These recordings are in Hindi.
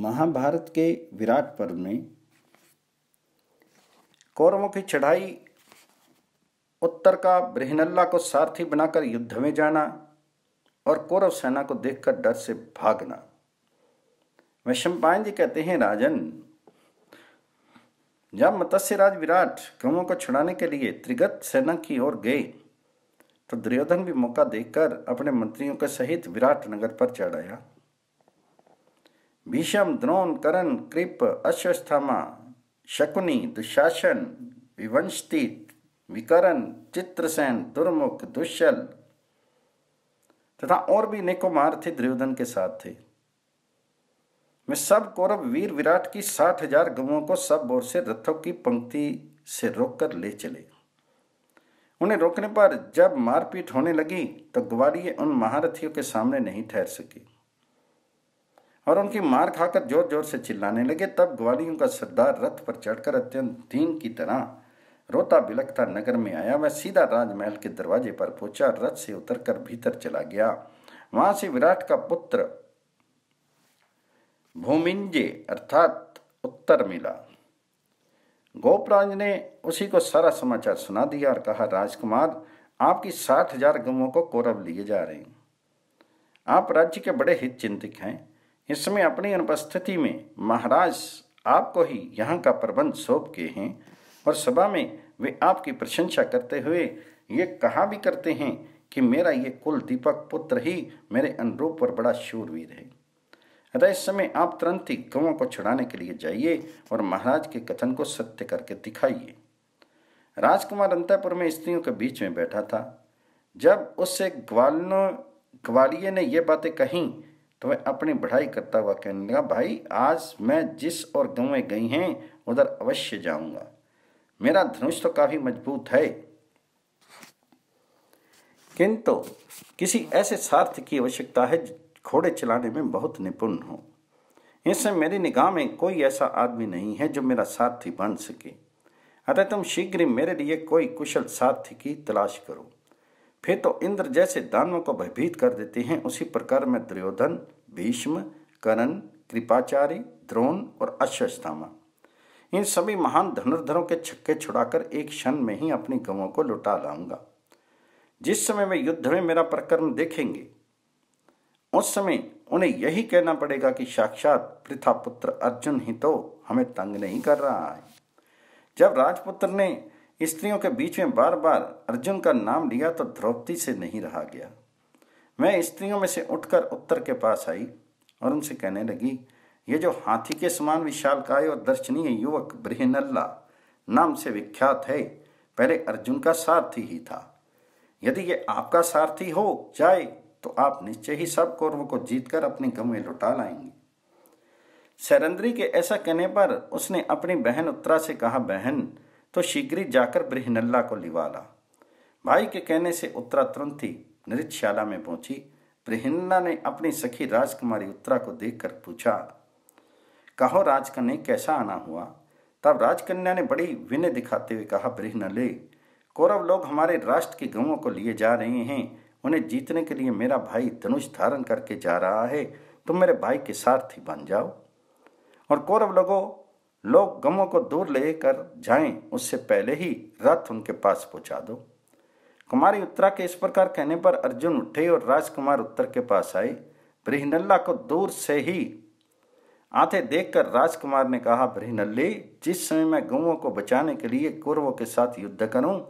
महाभारत के विराट पर्व में कौरवों की चढ़ाई उत्तर का ब्रहनल्ला को सारथी बनाकर युद्ध में जाना और कौरव सेना को देखकर डर से भागना वैशंपायन जी कहते हैं राजन जब मत्स्य राज विराट कौवों को छुड़ाने के लिए त्रिगत सेना की ओर गए तो दुर्योधन भी मौका देखकर अपने मंत्रियों के सहित विराट नगर पर चढ़ाया भीषम द्रोण करण कृप अश्वस्थमा शकुनी दुशासन विवंशति विकरण चित्रसेन दुर्मुख दुश्शल तथा और भी नेको महारथी द्र्योधन के साथ थे मैं सब कौरव वीर विराट की साठ हजार गवों को सब ओर से रथों की पंक्ति से रोककर ले चले उन्हें रोकने पर जब मारपीट होने लगी तो ग्वालियर उन महारथियों के सामने नहीं ठहर सकी और उनकी मार खाकर जोर जोर से चिल्लाने लगे तब ग्वालियों का सरदार रथ पर चढ़कर अत्यंत दीन की तरह रोता बिलखता नगर में आया वह सीधा राजमहल के दरवाजे पर पहुंचा रथ से उतरकर भीतर चला गया वहां से विराट का पुत्र भूमिंजे अर्थात उत्तर मिला गोपराज ने उसी को सारा समाचार सुना दिया और कहा राजकुमार आपकी साठ हजार गवों को कौरव लिए जा रहे हैं आप राज्य के बड़े हित चिंतक हैं इसमें अपनी अनुपस्थिति में महाराज आपको ही यहाँ का प्रबंध सौंप के हैं और सभा में वे आपकी प्रशंसा करते हुए ये कहा भी करते हैं कि मेरा ये कुल दीपक पुत्र ही मेरे अनुरूप पर बड़ा शूरवीर है अतः इस समय आप तुरंत ही गवों को छुड़ाने के लिए जाइए और महाराज के कथन को सत्य करके दिखाइए राजकुमार अंतापुर में स्त्रियों के बीच में बैठा था जब उससे ग्वालनों ग्वालियर ने ये बातें कहीं तो वह अपनी बढ़ाई करता हुआ कहने लगा भाई आज मैं जिस और गाँव में गई हैं उधर अवश्य जाऊंगा मेरा धनुष तो काफ़ी मजबूत है किंतु किसी ऐसे सार्थ की आवश्यकता है घोड़े चलाने में बहुत निपुण हो इससे मेरी निगाह में कोई ऐसा आदमी नहीं है जो मेरा साथी बन सके अतः तुम शीघ्र मेरे लिए कोई कुशल साथी की तलाश करो फिर तो इंद्र जैसे दानवों को भयभीत कर देते हैं उसी प्रकार में दुर्योधन भीष्म करण कृपाचारी द्रोण और अश्वस्थामा इन सभी महान धनुर्धरों के छक्के छुड़ाकर एक क्षण में ही अपनी गवों को लुटा लाऊंगा जिस समय वे युद्ध में मेरा प्रकरण देखेंगे उस समय उन्हें यही कहना पड़ेगा कि साक्षात पृथापुत्र अर्जुन ही तो हमें तंग नहीं कर रहा है जब राजपुत्र ने स्त्रियों के बीच में बार बार अर्जुन का नाम लिया तो द्रौपदी से नहीं रहा गया मैं स्त्रियों में से उठकर उत्तर के पास आई और उनसे कहने लगी ये जो हाथी के समान काय और दर्शनीय युवक ब्रहनल्ला नाम से विख्यात है पहले अर्जुन का सारथी ही था यदि ये आपका सारथी हो जाए तो आप निश्चय ही सब कौरवों को जीतकर अपने गम में लुटा लाएंगे सैरंद्री के ऐसा कहने पर उसने अपनी बहन उत्तरा से कहा बहन तो शीघ्र जाकर बृहनल्ला को लिवाला भाई के कहने से उत्तरा तुरंत ही नृत्यशाला में पहुंची बृहन्ना ने अपनी सखी राजकुमारी उत्तरा को देखकर पूछा कहो राजकन्या कैसा आना हुआ तब राजकन्या ने बड़ी विनय दिखाते हुए कहा बृहनले कौरव लोग हमारे राष्ट्र के गांवों को लिए जा रहे हैं उन्हें जीतने के लिए मेरा भाई धनुष धारण करके जा रहा है तुम मेरे भाई के सारथी बन जाओ और कौरव लोगों लोग गमों को दूर लेकर जाएं उससे पहले ही रथ उनके पास पहुंचा दो कुमारी उत्तरा के इस प्रकार कहने पर अर्जुन उठे और राजकुमार उत्तर के पास आए ब्रिहनल्ला को दूर से ही आते देखकर राजकुमार ने कहा ब्रिहनल्ली जिस समय मैं गुओं को बचाने के लिए कौरवों के साथ युद्ध करूं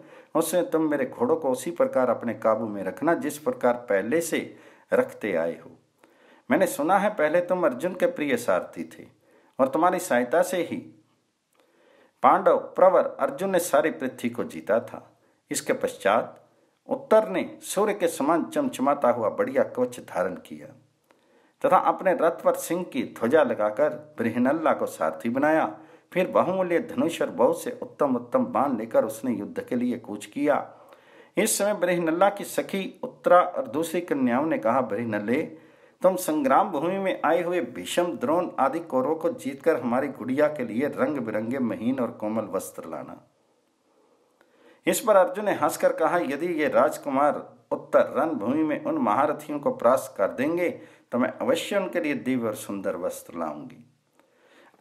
उससे तुम मेरे घोड़ों को उसी प्रकार अपने काबू में रखना जिस प्रकार पहले से रखते आए हो मैंने सुना है पहले तुम अर्जुन के प्रिय सारथी थे और तुम्हारी सहायता से ही पांडव प्रवर अर्जुन ने सारी पृथ्वी को जीता था इसके पश्चात उत्तर ने सूर्य के समान चमचमाता हुआ बढ़िया कवच धारण किया तथा अपने रथ पर सिंह की ध्वजा लगाकर बृहनल्ला को सारथी बनाया फिर बहुमूल्य धनुष और बहुत से उत्तम उत्तम बाण लेकर उसने युद्ध के लिए कूच किया इस समय बृहनल्ला की सखी उत्तरा और दूसरी कन्याओं ने कहा बृहनल्ले तुम संग्राम भूमि में आए हुए भीषम द्रोण आदि कौरों को जीतकर हमारी गुड़िया के लिए रंग बिरंगे महीन और कोमल वस्त्र लाना इस पर अर्जुन ने हंसकर कहा यदि ये राजकुमार उत्तर रणभूमि में उन महारथियों को प्रास कर देंगे तो मैं अवश्य उनके लिए दिव्य और सुंदर वस्त्र लाऊंगी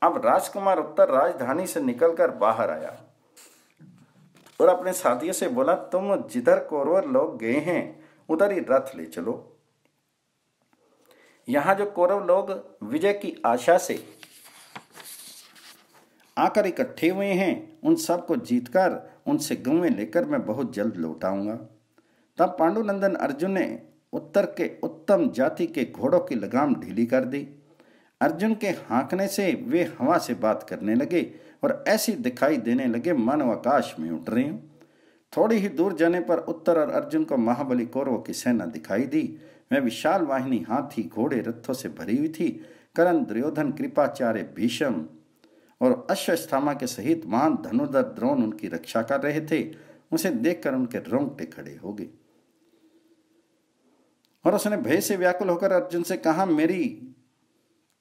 अब राजकुमार उत्तर राजधानी से निकलकर बाहर आया और अपने साथियों से बोला तुम जिधर कोरवर लोग गए हैं उधर ही रथ ले चलो यहाँ जो कौरव लोग विजय की आशा से आकर इकट्ठे हुए हैं उन सबको जीतकर उनसे गवें लेकर मैं बहुत जल्द लौटाऊंगा तब पांडुनंदन अर्जुन ने उत्तर के उत्तम जाति के घोड़ों की लगाम ढीली कर दी अर्जुन के हाँकने से वे हवा से बात करने लगे और ऐसी दिखाई देने लगे मन आकाश में उठ रही थोड़ी ही दूर जाने पर उत्तर और अर्जुन को महाबली कौरव की सेना दिखाई दी वह विशाल वाहिनी हाथी घोड़े रथों से भरी हुई थी करण दुर्योधन कृपाचार्य भीषम और अश्वस्थामा के सहित मान धनुधर द्रोण उनकी रक्षा कर रहे थे उसे देखकर उनके रोंगटे खड़े हो गए और उसने भय से व्याकुल होकर अर्जुन से कहा मेरी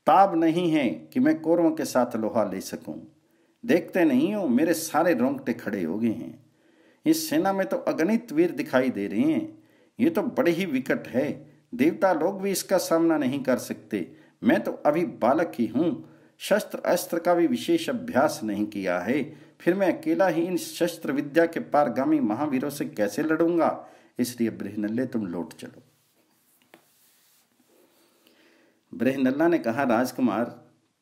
ताब नहीं है कि मैं कौरवों के साथ लोहा ले सकूं देखते नहीं हो मेरे सारे रोंगटे खड़े हो गए हैं इस सेना में तो अगणित वीर दिखाई दे रहे हैं ये तो बड़े ही विकट है देवता लोग भी इसका सामना नहीं कर सकते मैं तो अभी बालक ही हूँ शस्त्र अस्त्र का भी विशेष अभ्यास नहीं किया है फिर मैं अकेला ही इन शस्त्र विद्या के पारगामी महावीरों से कैसे लड़ूंगा इसलिए ब्रहनल्ले तुम लौट चलो ब्रहनल्ला ने कहा राजकुमार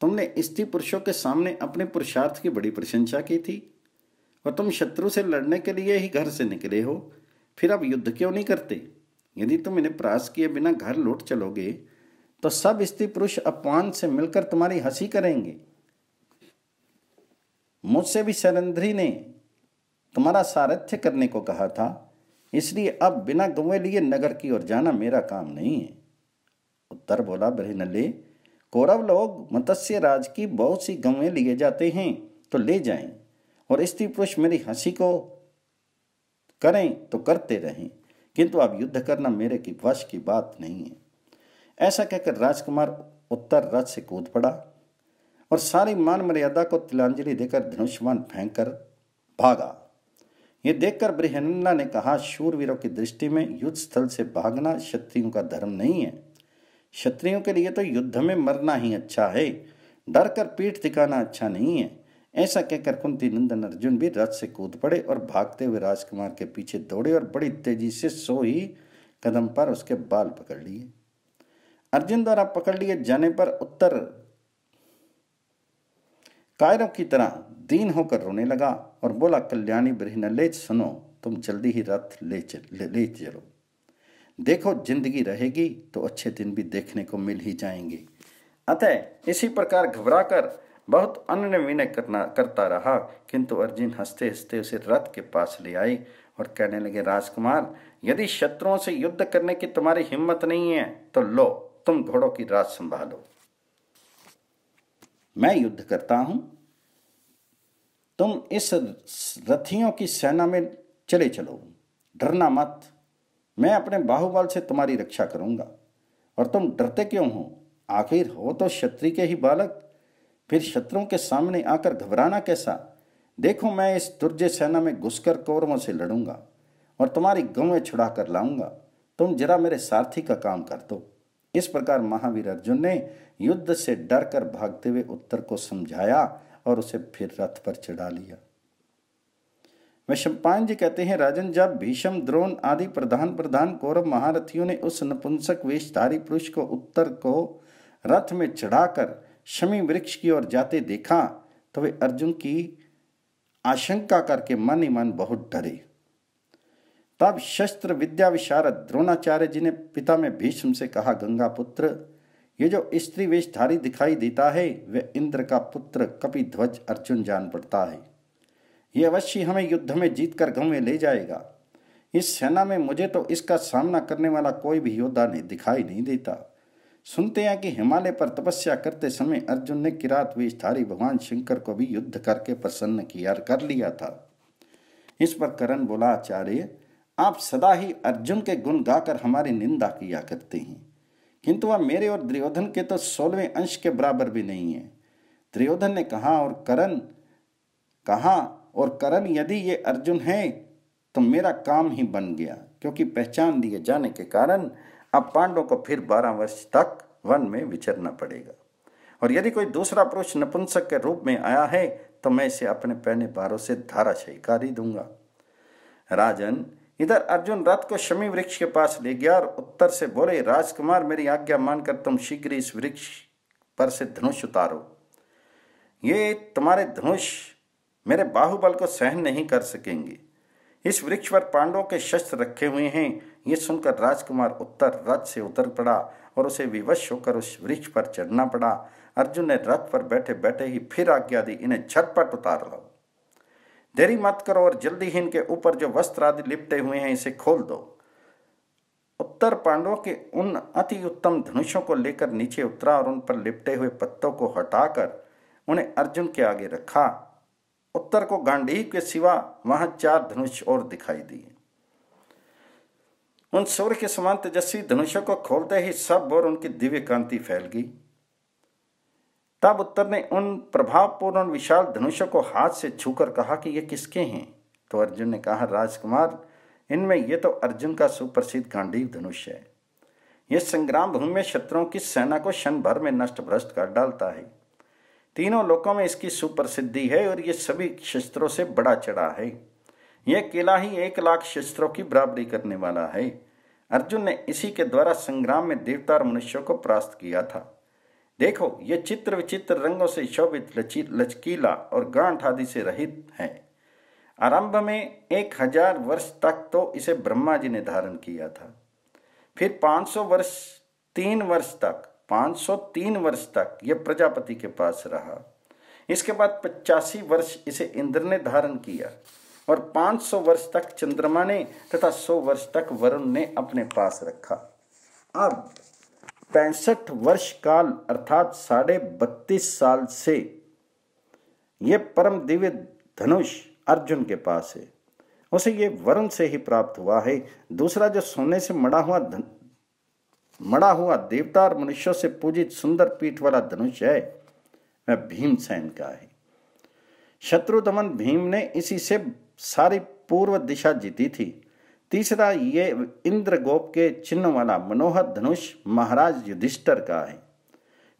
तुमने स्त्री पुरुषों के सामने अपने पुरुषार्थ की बड़ी प्रशंसा की थी और तुम शत्रु से लड़ने के लिए ही घर से निकले हो फिर अब युद्ध क्यों नहीं करते यदि तुम इन्हें प्रास किए बिना घर लौट चलोगे तो सब स्त्री पुरुष अपमान से मिलकर तुम्हारी हंसी करेंगे मुझसे भी शरंद्री ने तुम्हारा सारथ्य करने को कहा था इसलिए अब बिना गवे लिए नगर की ओर जाना मेरा काम नहीं है उत्तर बोला ब्रहनले कौरव लोग मत्स्य राज की बहुत सी गवें लिए जाते हैं तो ले जाएं और स्त्री पुरुष मेरी हंसी को करें तो करते रहें किंतु अब युद्ध करना मेरे की वश की बात नहीं है ऐसा कहकर राजकुमार उत्तर रथ से कूद पड़ा और सारी मान मर्यादा को तिलांजलि देकर धनुष्मान फेंक कर भागा ये देखकर बृहनंदा ने कहा शूरवीरों की दृष्टि में युद्ध स्थल से भागना क्षत्रियों का धर्म नहीं है क्षत्रियों के लिए तो युद्ध में मरना ही अच्छा है डर कर पीठ दिखाना अच्छा नहीं है ऐसा कहकर कुंती नंदन अर्जुन भी रथ से कूद पड़े और भागते हुए राजकुमार के पीछे दौड़े और बड़ी तेजी से सो ही कदम पर उसके बाल पकड़ लिए अर्जुन द्वारा पकड़ लिए जाने पर उत्तर कायरों की तरह दीन होकर रोने लगा और बोला कल्याणी ले सुनो तुम जल्दी ही रथ ले चल, ले, ले चलो देखो जिंदगी रहेगी तो अच्छे दिन भी देखने को मिल ही जाएंगे अतः इसी प्रकार घबराकर बहुत अन्य विनय करना करता रहा किंतु अर्जुन हंसते हंसते उसे रथ के पास ले आई और कहने लगे राजकुमार यदि शत्रुओं से युद्ध करने की तुम्हारी हिम्मत नहीं है तो लो तुम घोड़ों की राज संभालो मैं युद्ध करता हूं तुम इस रथियों की सेना में चले चलो डरना मत मैं अपने बाहुबल से तुम्हारी रक्षा करूंगा और तुम डरते क्यों हो आखिर हो तो क्षत्रि के ही बालक फिर शत्रुओं के सामने आकर घबराना कैसा देखो मैं इस दुर्जय सेना में घुसकर कौरवों से लड़ूंगा और तुम्हारी गवें छुड़ा कर लाऊंगा तुम जरा मेरे सारथी का काम कर दो इस प्रकार महावीर अर्जुन ने युद्ध से डर कर भागते हुए उत्तर को समझाया और उसे फिर रथ पर चढ़ा लिया वैशंपायन जी कहते हैं राजन जब भीषम द्रोण आदि प्रधान प्रधान कौरव महारथियों ने उस नपुंसक वेशधारी पुरुष को उत्तर को रथ में चढ़ाकर शमी वृक्ष की ओर जाते देखा तो वे अर्जुन की आशंका करके मन ही मन बहुत डरे तब शस्त्र विद्या विशारद द्रोणाचार्य जी ने पिता में भीष्म से कहा गंगा पुत्र ये जो स्त्री वेशधारी दिखाई देता है वह इंद्र का पुत्र कपिध्वज अर्जुन जान पड़ता है ये अवश्य हमें युद्ध में जीत कर गाँव में ले जाएगा इस सेना में मुझे तो इसका सामना करने वाला कोई भी योद्धा नहीं दिखाई नहीं देता सुनते हैं कि हिमालय पर तपस्या करते समय अर्जुन ने किरात वेशधारी भगवान शंकर को भी युद्ध करके प्रसन्न किया कर लिया था इस पर करण बोला आचार्य आप सदा ही अर्जुन के गुण गाकर हमारी निंदा किया करते हैं किंतु वह मेरे और द्र्योधन के तो सोलहवें अंश के बराबर भी नहीं है द्र्योधन ने कहा और करण कहा और करण यदि ये अर्जुन है तो मेरा काम ही बन गया क्योंकि पहचान दिए जाने के कारण अब पांडवों को फिर बारह वर्ष तक वन में विचरना पड़ेगा और यदि कोई दूसरा पुरुष नपुंसक के रूप में आया है तो मैं इसे अपने पहने पारों से धाराशयी कर ही दूंगा राजन इधर अर्जुन रथ को शमी वृक्ष के पास ले गया और उत्तर से बोले राजकुमार मेरी आज्ञा मानकर तुम शीघ्र इस वृक्ष पर से धनुष उतारो ये तुम्हारे धनुष मेरे बाहुबल को सहन नहीं कर सकेंगे इस वृक्ष पर पांडवों के शस्त्र रखे हुए हैं ये सुनकर राजकुमार उत्तर रथ से उतर पड़ा और उसे विवश होकर उस वृक्ष पर चढ़ना पड़ा अर्जुन ने रथ पर बैठे बैठे ही फिर आज्ञा दी इन्हें झटपट उतार लो देरी मत करो और जल्दी ही इनके ऊपर जो वस्त्र आदि लिपटे हुए हैं इसे खोल दो उत्तर पांडवों के उन अति उत्तम धनुषों को लेकर नीचे उतरा और उन पर लिपटे हुए पत्तों को हटाकर उन्हें अर्जुन के आगे रखा उत्तर को गांडी के सिवा वहां चार धनुष और दिखाई दिए उन सूर्य के समान तेजस्वी धनुषों को खोलते ही सब और उनकी दिव्य कांति फैल गई तब उत्तर ने उन प्रभावपूर्ण विशाल धनुषों को हाथ से छूकर कहा कि ये किसके हैं तो अर्जुन ने कहा राजकुमार इनमें ये तो अर्जुन का सुप्रसिद्ध गांडीव धनुष है यह संग्राम भूमि में शत्रुओं की सेना को क्षण भर में नष्ट भ्रष्ट कर डालता है तीनों लोकों में इसकी सुप्रसिद्धि है और ये सभी शस्त्रों से बड़ा चढ़ा है यह किला ही एक लाख शस्त्रों की बराबरी करने वाला है अर्जुन ने इसी के द्वारा संग्राम में देवता और मनुष्यों को परास्त किया था देखो ये चित्र विचित्र रंगों से शोभित लचकीला और गांठ आदि से रहित है आरंभ में एक हजार वर्ष तक तो इसे ब्रह्मा जी ने धारण किया था फिर 500 वर्ष तीन वर्ष तक 503 वर्ष तक यह प्रजापति के पास रहा इसके बाद पचासी वर्ष इसे इंद्र ने धारण किया और 500 वर्ष तक चंद्रमा ने तथा 100 वर्ष तक वरुण ने अपने पास रखा अब पैंसठ वर्ष काल अर्थात साढ़े बत्तीस साल से यह परम दिव्य धनुष अर्जुन के पास है उसे ये वरुण से ही प्राप्त हुआ है दूसरा जो सोने से मड़ा हुआ धन मड़ा हुआ देवता और मनुष्यों से पूजित सुंदर पीठ वाला धनुष है वह भीमसेन का है शत्रु दमन भीम ने इसी से सारी पूर्व दिशा जीती थी तीसरा ये इंद्रगोप के चिन्ह वाला मनोहर धनुष महाराज युधिष्ठर का है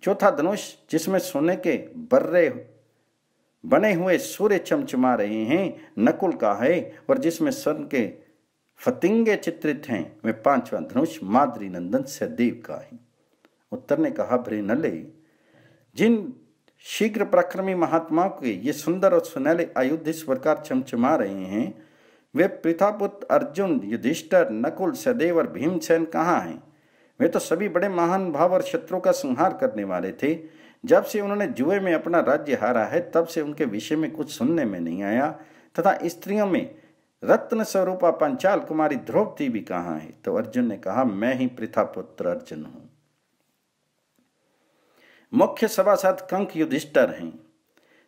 चौथा धनुष जिसमें सोने के बर्रे बने हुए सूर्य चमचमा रहे हैं नकुल का है और जिसमें स्वर्ण के फतिंगे चित्रित हैं वे पांचवा धनुष माद्री नंदन सहदेव का है उत्तर ने कहा भ्रे नले जिन शीघ्र पराक्रमी महात्माओं के ये सुंदर और सुनहले आयुध प्रकार चमचमा रहे हैं वे पृथापुत्र अर्जुन युधिष्ठर नकुल सदैव और भीमसेन कहाँ हैं वे तो सभी बड़े महान भाव और शत्रु का संहार करने वाले थे जब से उन्होंने जुए में अपना राज्य हारा है तब से उनके विषय में कुछ सुनने में नहीं आया तथा स्त्रियों में रत्न स्वरूपा पंचाल कुमारी द्रौपदी भी कहाँ है तो अर्जुन ने कहा मैं ही पृथापुत्र अर्जुन हूँ मुख्य सभासद कंक युधिष्ठर हैं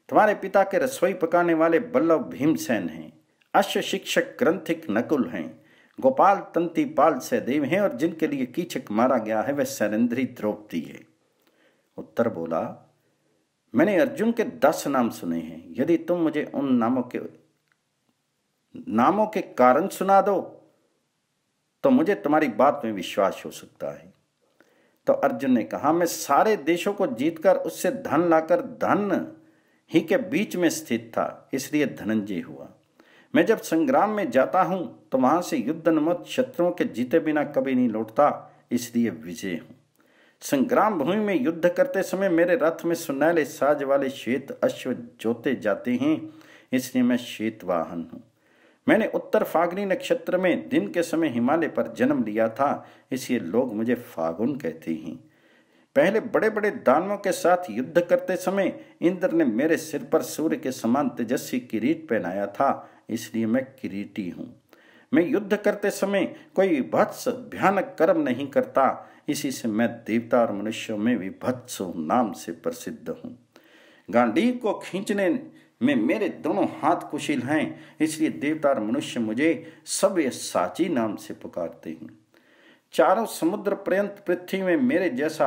तुम्हारे पिता के रसोई पकाने वाले बल्लभ भीमसेन हैं अश्व शिक्षक ग्रंथिक नकुल हैं गोपाल तंती से सहदेव हैं और जिनके लिए कीचक मारा गया है वह सरेंद्री द्रौपदी है उत्तर बोला मैंने अर्जुन के दस नाम सुने हैं यदि तुम मुझे उन नामों के नामों के कारण सुना दो तो मुझे तुम्हारी बात में विश्वास हो सकता है तो अर्जुन ने कहा मैं सारे देशों को जीतकर उससे धन लाकर धन ही के बीच में स्थित था इसलिए धनंजय हुआ मैं जब संग्राम में जाता हूं तो वहां से युद्ध अनुमत शत्रुओं के जीते बिना कभी नहीं लौटता इसलिए विजय हूँ संग्राम भूमि में युद्ध करते समय मेरे रथ में सुनहले साज वाले श्वेत अश्व जोते जाते हैं इसलिए मैं श्वेत वाहन हूं मैंने उत्तर फागनी नक्षत्र में दिन के समय हिमालय पर जन्म लिया था इसलिए लोग मुझे फागुन कहते हैं पहले बड़े बड़े दानवों के साथ युद्ध करते समय इंद्र ने मेरे सिर पर सूर्य के समान तेजस्वी किरीट पहनाया था इसलिए मैं किरीटी हूँ मैं युद्ध करते समय कोई भत्स भयानक कर्म नहीं करता इसी से मैं देवता और मनुष्यों में विभत्स नाम से प्रसिद्ध हूँ गांडी को खींचने में मेरे दोनों हाथ कुशील हैं इसलिए देवता और मनुष्य मुझे सव्य साची नाम से पुकारते हैं चारों समुद्र पर्यंत पृथ्वी में मेरे जैसा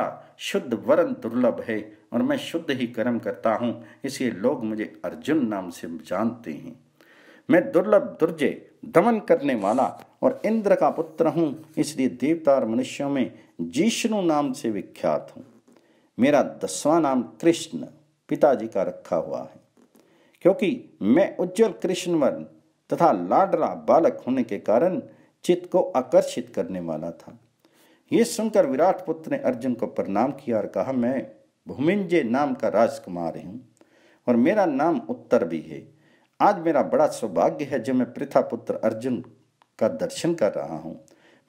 शुद्ध वरण दुर्लभ है और मैं शुद्ध ही कर्म करता हूँ इसलिए लोग मुझे अर्जुन नाम से जानते हैं मैं दुर्लभ दुर्जय दमन करने वाला और इंद्र का पुत्र हूँ इसलिए देवता और मनुष्यों में जिष्णु नाम से विख्यात हूँ मेरा दसवां नाम कृष्ण पिताजी का रखा हुआ है क्योंकि मैं उज्जवल कृष्णवर्ण तथा लाडला बालक होने के कारण चित्त को आकर्षित करने वाला था ये सुनकर विराट पुत्र ने अर्जुन को प्रणाम किया और कहा मैं भूमिंजय नाम का राजकुमार हूँ और मेरा नाम उत्तर भी है आज मेरा बड़ा सौभाग्य है जो मैं प्रथा पुत्र अर्जुन का दर्शन कर रहा हूँ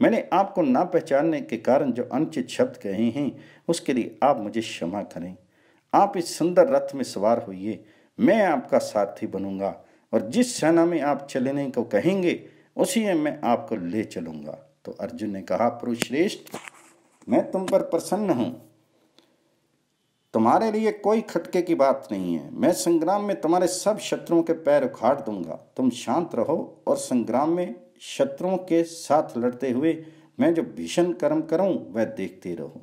मैंने आपको ना पहचानने के कारण जो अनुचित शब्द कहे हैं उसके लिए आप मुझे क्षमा करें आप इस सुंदर रथ में सवार होइए मैं आपका साथी बनूंगा और जिस सेना में आप चलने को कहेंगे उसी में मैं आपको ले चलूंगा तो अर्जुन ने कहा पुरुश्रेष्ठ मैं तुम पर प्रसन्न हूं तुम्हारे लिए कोई खटके की बात नहीं है मैं संग्राम में तुम्हारे सब शत्रुओं के पैर उखाड़ दूंगा तुम शांत रहो और संग्राम में शत्रुओं के साथ लड़ते हुए मैं जो भीषण कर्म करूं वह देखते रहो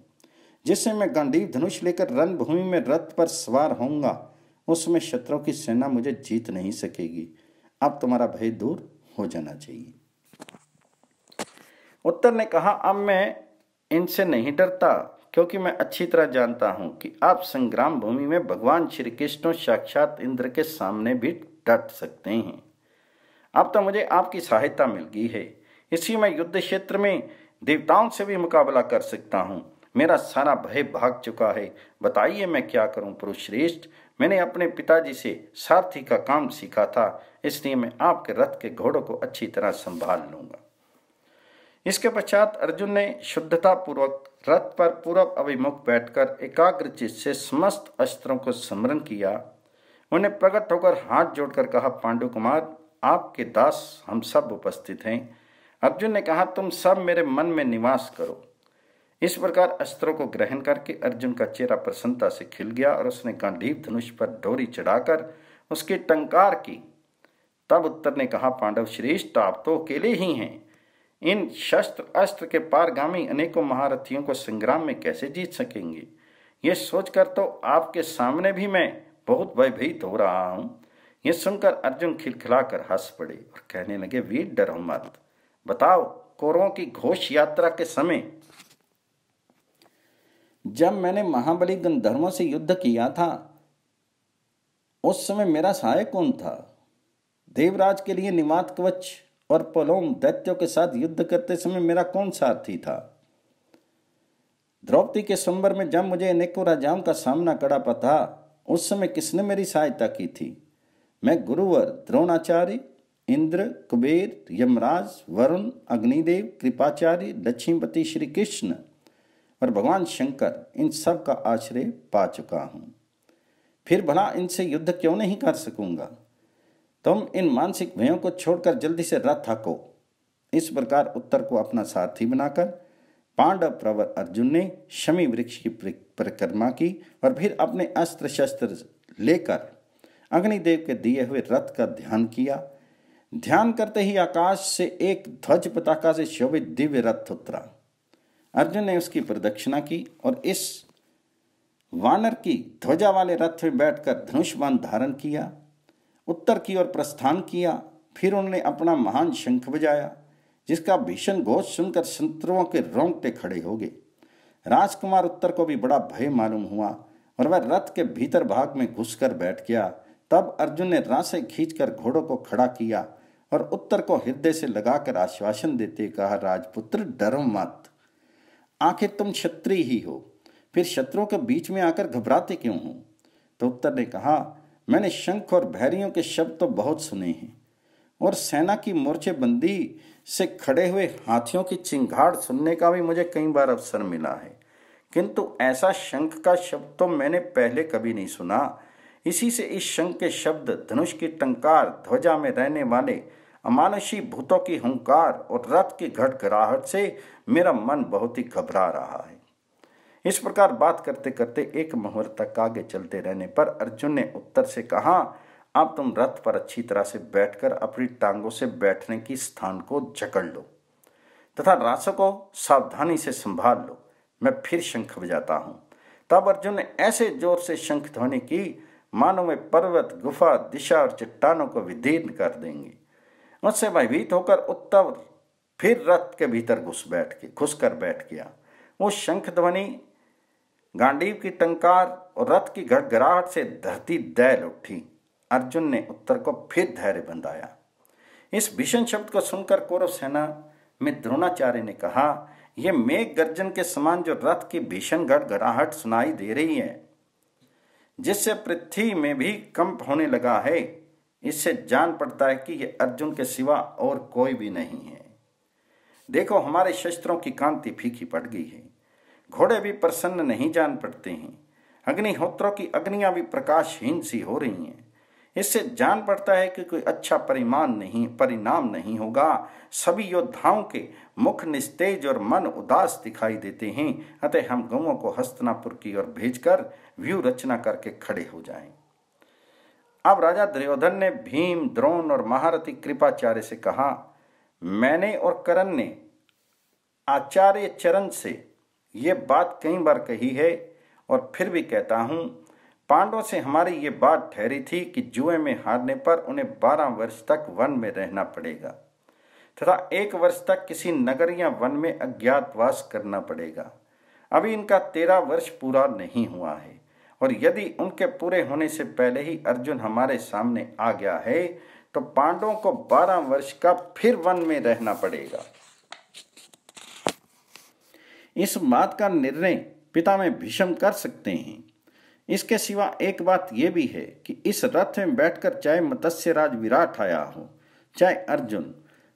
जिससे मैं गांधी धनुष लेकर रणभूमि में रथ पर सवार होऊंगा उस समय शत्रु की सेना मुझे जीत नहीं सकेगी अब तुम्हारा भय दूर हो जाना चाहिए उत्तर ने कहा अब मैं इनसे नहीं डरता क्योंकि मैं अच्छी तरह जानता हूं कि आप संग्राम भूमि में भगवान श्री कृष्ण साक्षात इंद्र के सामने भी डट सकते हैं अब तो मुझे आपकी सहायता मिल गई है इसी में युद्ध क्षेत्र में देवताओं से भी मुकाबला कर सकता हूँ मेरा सारा भय भाग चुका है बताइए मैं क्या करूं पुरुष श्रेष्ठ मैंने अपने पिताजी से सारथी का काम सीखा था इसलिए मैं आपके रथ के घोड़ों को अच्छी तरह संभाल लूंगा इसके पश्चात अर्जुन ने शुद्धता पूर्वक रथ पर पूर्व अभिमुख बैठकर एकाग्रचित से समस्त अस्त्रों को स्मरण किया उन्हें प्रकट होकर हाथ जोड़कर कहा पांडु कुमार आपके दास हम सब उपस्थित हैं अर्जुन ने कहा तुम सब मेरे मन में निवास करो इस प्रकार अस्त्रों को ग्रहण करके अर्जुन का चेहरा प्रसन्नता से खिल गया और उसने गांधीव धनुष पर डोरी चढ़ाकर उसकी टंकार की तब उत्तर ने कहा पांडव श्रेष्ठ आप तो अकेले ही हैं इन शस्त्र अस्त्र के पारगामी अनेकों महारथियों को संग्राम में कैसे जीत सकेंगे ये सोचकर तो आपके सामने भी मैं बहुत भयभीत हो रहा हूँ ये सुनकर अर्जुन खिलखिलाकर हंस पड़े और कहने लगे वीर डरो मत बताओ कौरों की घोष यात्रा के समय जब मैंने महाबली गंधर्वों से युद्ध किया था उस समय मेरा सहायक कौन था देवराज के लिए निमात कवच और पलोम दैत्यों के साथ युद्ध करते समय मेरा कौन साथी था द्रौपदी के संबर में जब मुझे अनेकों राजाओं का सामना करा पता उस समय किसने मेरी सहायता की थी मैं गुरुवर द्रोणाचार्य इंद्र कुबेर यमराज वरुण अग्निदेव कृपाचार्य लक्ष्मीपति श्री कृष्ण पर भगवान शंकर इन सब का आश्रय पा चुका हूँ फिर भला इनसे युद्ध क्यों नहीं कर सकूंगा तुम इन मानसिक भयों को छोड़कर जल्दी से रथ हको इस प्रकार उत्तर को अपना साथी बनाकर पांडव प्रवर अर्जुन ने शमी वृक्ष की परिक्रमा की और फिर अपने अस्त्र शस्त्र लेकर अग्निदेव के दिए हुए रथ का ध्यान किया ध्यान करते ही आकाश से एक ध्वज पताका से शोभित दिव्य रथ उतरा अर्जुन ने उसकी प्रदक्षिणा की और इस वानर की ध्वजा वाले रथ में बैठकर धनुष बांध धारण किया उत्तर की ओर प्रस्थान किया फिर उन्होंने अपना महान शंख बजाया जिसका भीषण घोष सुनकर शत्रुओं के रोंगटे खड़े हो गए राजकुमार उत्तर को भी बड़ा भय मालूम हुआ और वह रथ के भीतर भाग में घुसकर बैठ गया तब अर्जुन ने रासे खींचकर घोड़ों को खड़ा किया और उत्तर को हृदय से लगाकर आश्वासन देते कहा राजपुत्र डरो मत आखिर तुम क्षत्रिय ही हो फिर शत्रुओं के बीच में आकर घबराते क्यों हो तो उत्तर ने कहा मैंने शंख और भैरियों के शब्द तो बहुत सुने हैं और सेना की मोर्चेबंदी से खड़े हुए हाथियों की चिंगाड़ सुनने का भी मुझे कई बार अवसर मिला है किंतु ऐसा शंख का शब्द तो मैंने पहले कभी नहीं सुना इसी से इस शंख के शब्द धनुष की टंकार ध्वजा में रहने वाले अमानुषी भूतों की हंकार और रथ की घटघराहट से मेरा मन बहुत ही घबरा रहा है इस प्रकार बात करते करते एक मुहूर्त तक आगे चलते रहने पर अर्जुन ने उत्तर से कहा अब तुम रथ पर अच्छी तरह से बैठकर अपनी टांगों से बैठने की स्थान को जकड़ लो तथा रास को सावधानी से संभाल लो मैं फिर शंख बजाता हूं तब अर्जुन ने ऐसे जोर से शंख ध्वनि की मानो वे पर्वत गुफा दिशा और चट्टानों को विदीर्ण कर देंगे उससे भयभीत होकर उत्तर फिर रथ के भीतर घुस बैठ के घुस कर बैठ गया वो शंख ध्वनि गांडीव की टंकार और रथ की घड़घड़ाहट से धरती दैल उठी अर्जुन ने उत्तर को फिर धैर्य बंधाया इस भीषण शब्द को सुनकर कौरव सेना में द्रोणाचार्य ने कहा यह मेघ गर्जन के समान जो रथ की भीषण गड़गड़ाहट सुनाई दे रही है जिससे पृथ्वी में भी कंप होने लगा है इससे जान पड़ता है कि यह अर्जुन के सिवा और कोई भी नहीं है देखो हमारे शस्त्रों की कांति फीकी पड़ गई है घोड़े भी प्रसन्न नहीं जान पड़ते हैं अग्निहोत्रों की अग्नियां भी प्रकाशहीन सी हो रही हैं इससे जान पड़ता है कि कोई अच्छा परिमान नहीं परिणाम नहीं होगा सभी योद्धाओं के मुख निस्तेज और मन उदास दिखाई देते हैं अतः हम गवों को हस्तनापुर की ओर भेजकर व्यू रचना करके खड़े हो जाएं। अब राजा दुर्योधन ने भीम द्रोण और महारथी कृपाचार्य से कहा मैंने और करण ने आचार्य चरण से ये बात कई बार कही है और फिर भी कहता हूँ पांडवों से हमारी ये बात ठहरी थी कि जुए में हारने पर उन्हें बारह वर्ष तक वन में रहना पड़ेगा तथा एक वर्ष तक किसी नगर या वन में अज्ञातवास करना पड़ेगा अभी इनका तेरह वर्ष पूरा नहीं हुआ है और यदि उनके पूरे होने से पहले ही अर्जुन हमारे सामने आ गया है तो पांडवों को बारह वर्ष का फिर वन में रहना पड़ेगा इस बात का निर्णय पिता में भीषम कर सकते हैं इसके सिवा एक बात यह भी है कि इस रथ में बैठकर चाहे मत्स्य राज विराट आया हो चाहे अर्जुन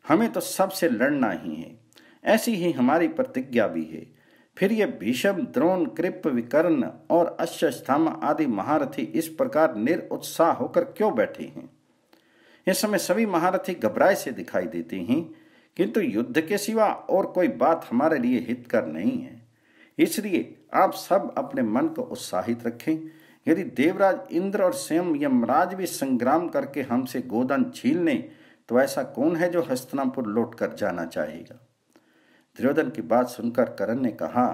हमें तो सबसे लड़ना ही है ऐसी ही हमारी प्रतिज्ञा भी है फिर ये भीषम द्रोण कृप विकर्ण और अश्वस्थामा आदि महारथी इस प्रकार निरुत्साह होकर क्यों बैठे हैं इस समय सभी महारथी घबराए से दिखाई देते हैं किंतु युद्ध के सिवा और कोई बात हमारे लिए हितकर नहीं है इसलिए आप सब अपने मन को उत्साहित रखें यदि देवराज इंद्र और स्वयं यमराज भी संग्राम करके हमसे गोदन छीन लें तो ऐसा कौन है जो हस्तनापुर लौट कर जाना चाहेगा द्र्योधन की बात सुनकर करण ने कहा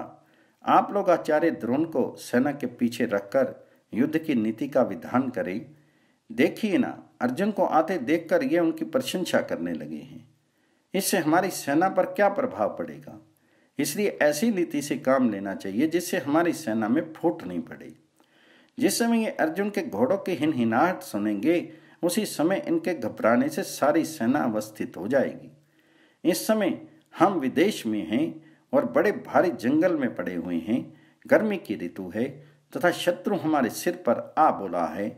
आप लोग आचार्य द्रोण को सेना के पीछे रखकर युद्ध की नीति का विधान करें देखिए ना अर्जुन को आते देखकर ये उनकी प्रशंसा करने लगे हैं इससे हमारी सेना पर क्या प्रभाव पड़ेगा इसलिए ऐसी नीति से काम लेना चाहिए जिससे हमारी सेना में फूट नहीं पड़े जिस समय ये अर्जुन के घोड़ों की हिनहिनाहट सुनेंगे उसी समय इनके घबराने से सारी सेना अवस्थित हो जाएगी इस समय हम विदेश में हैं और बड़े भारी जंगल में पड़े हुए हैं गर्मी की ऋतु है तथा शत्रु हमारे सिर पर आ बोला है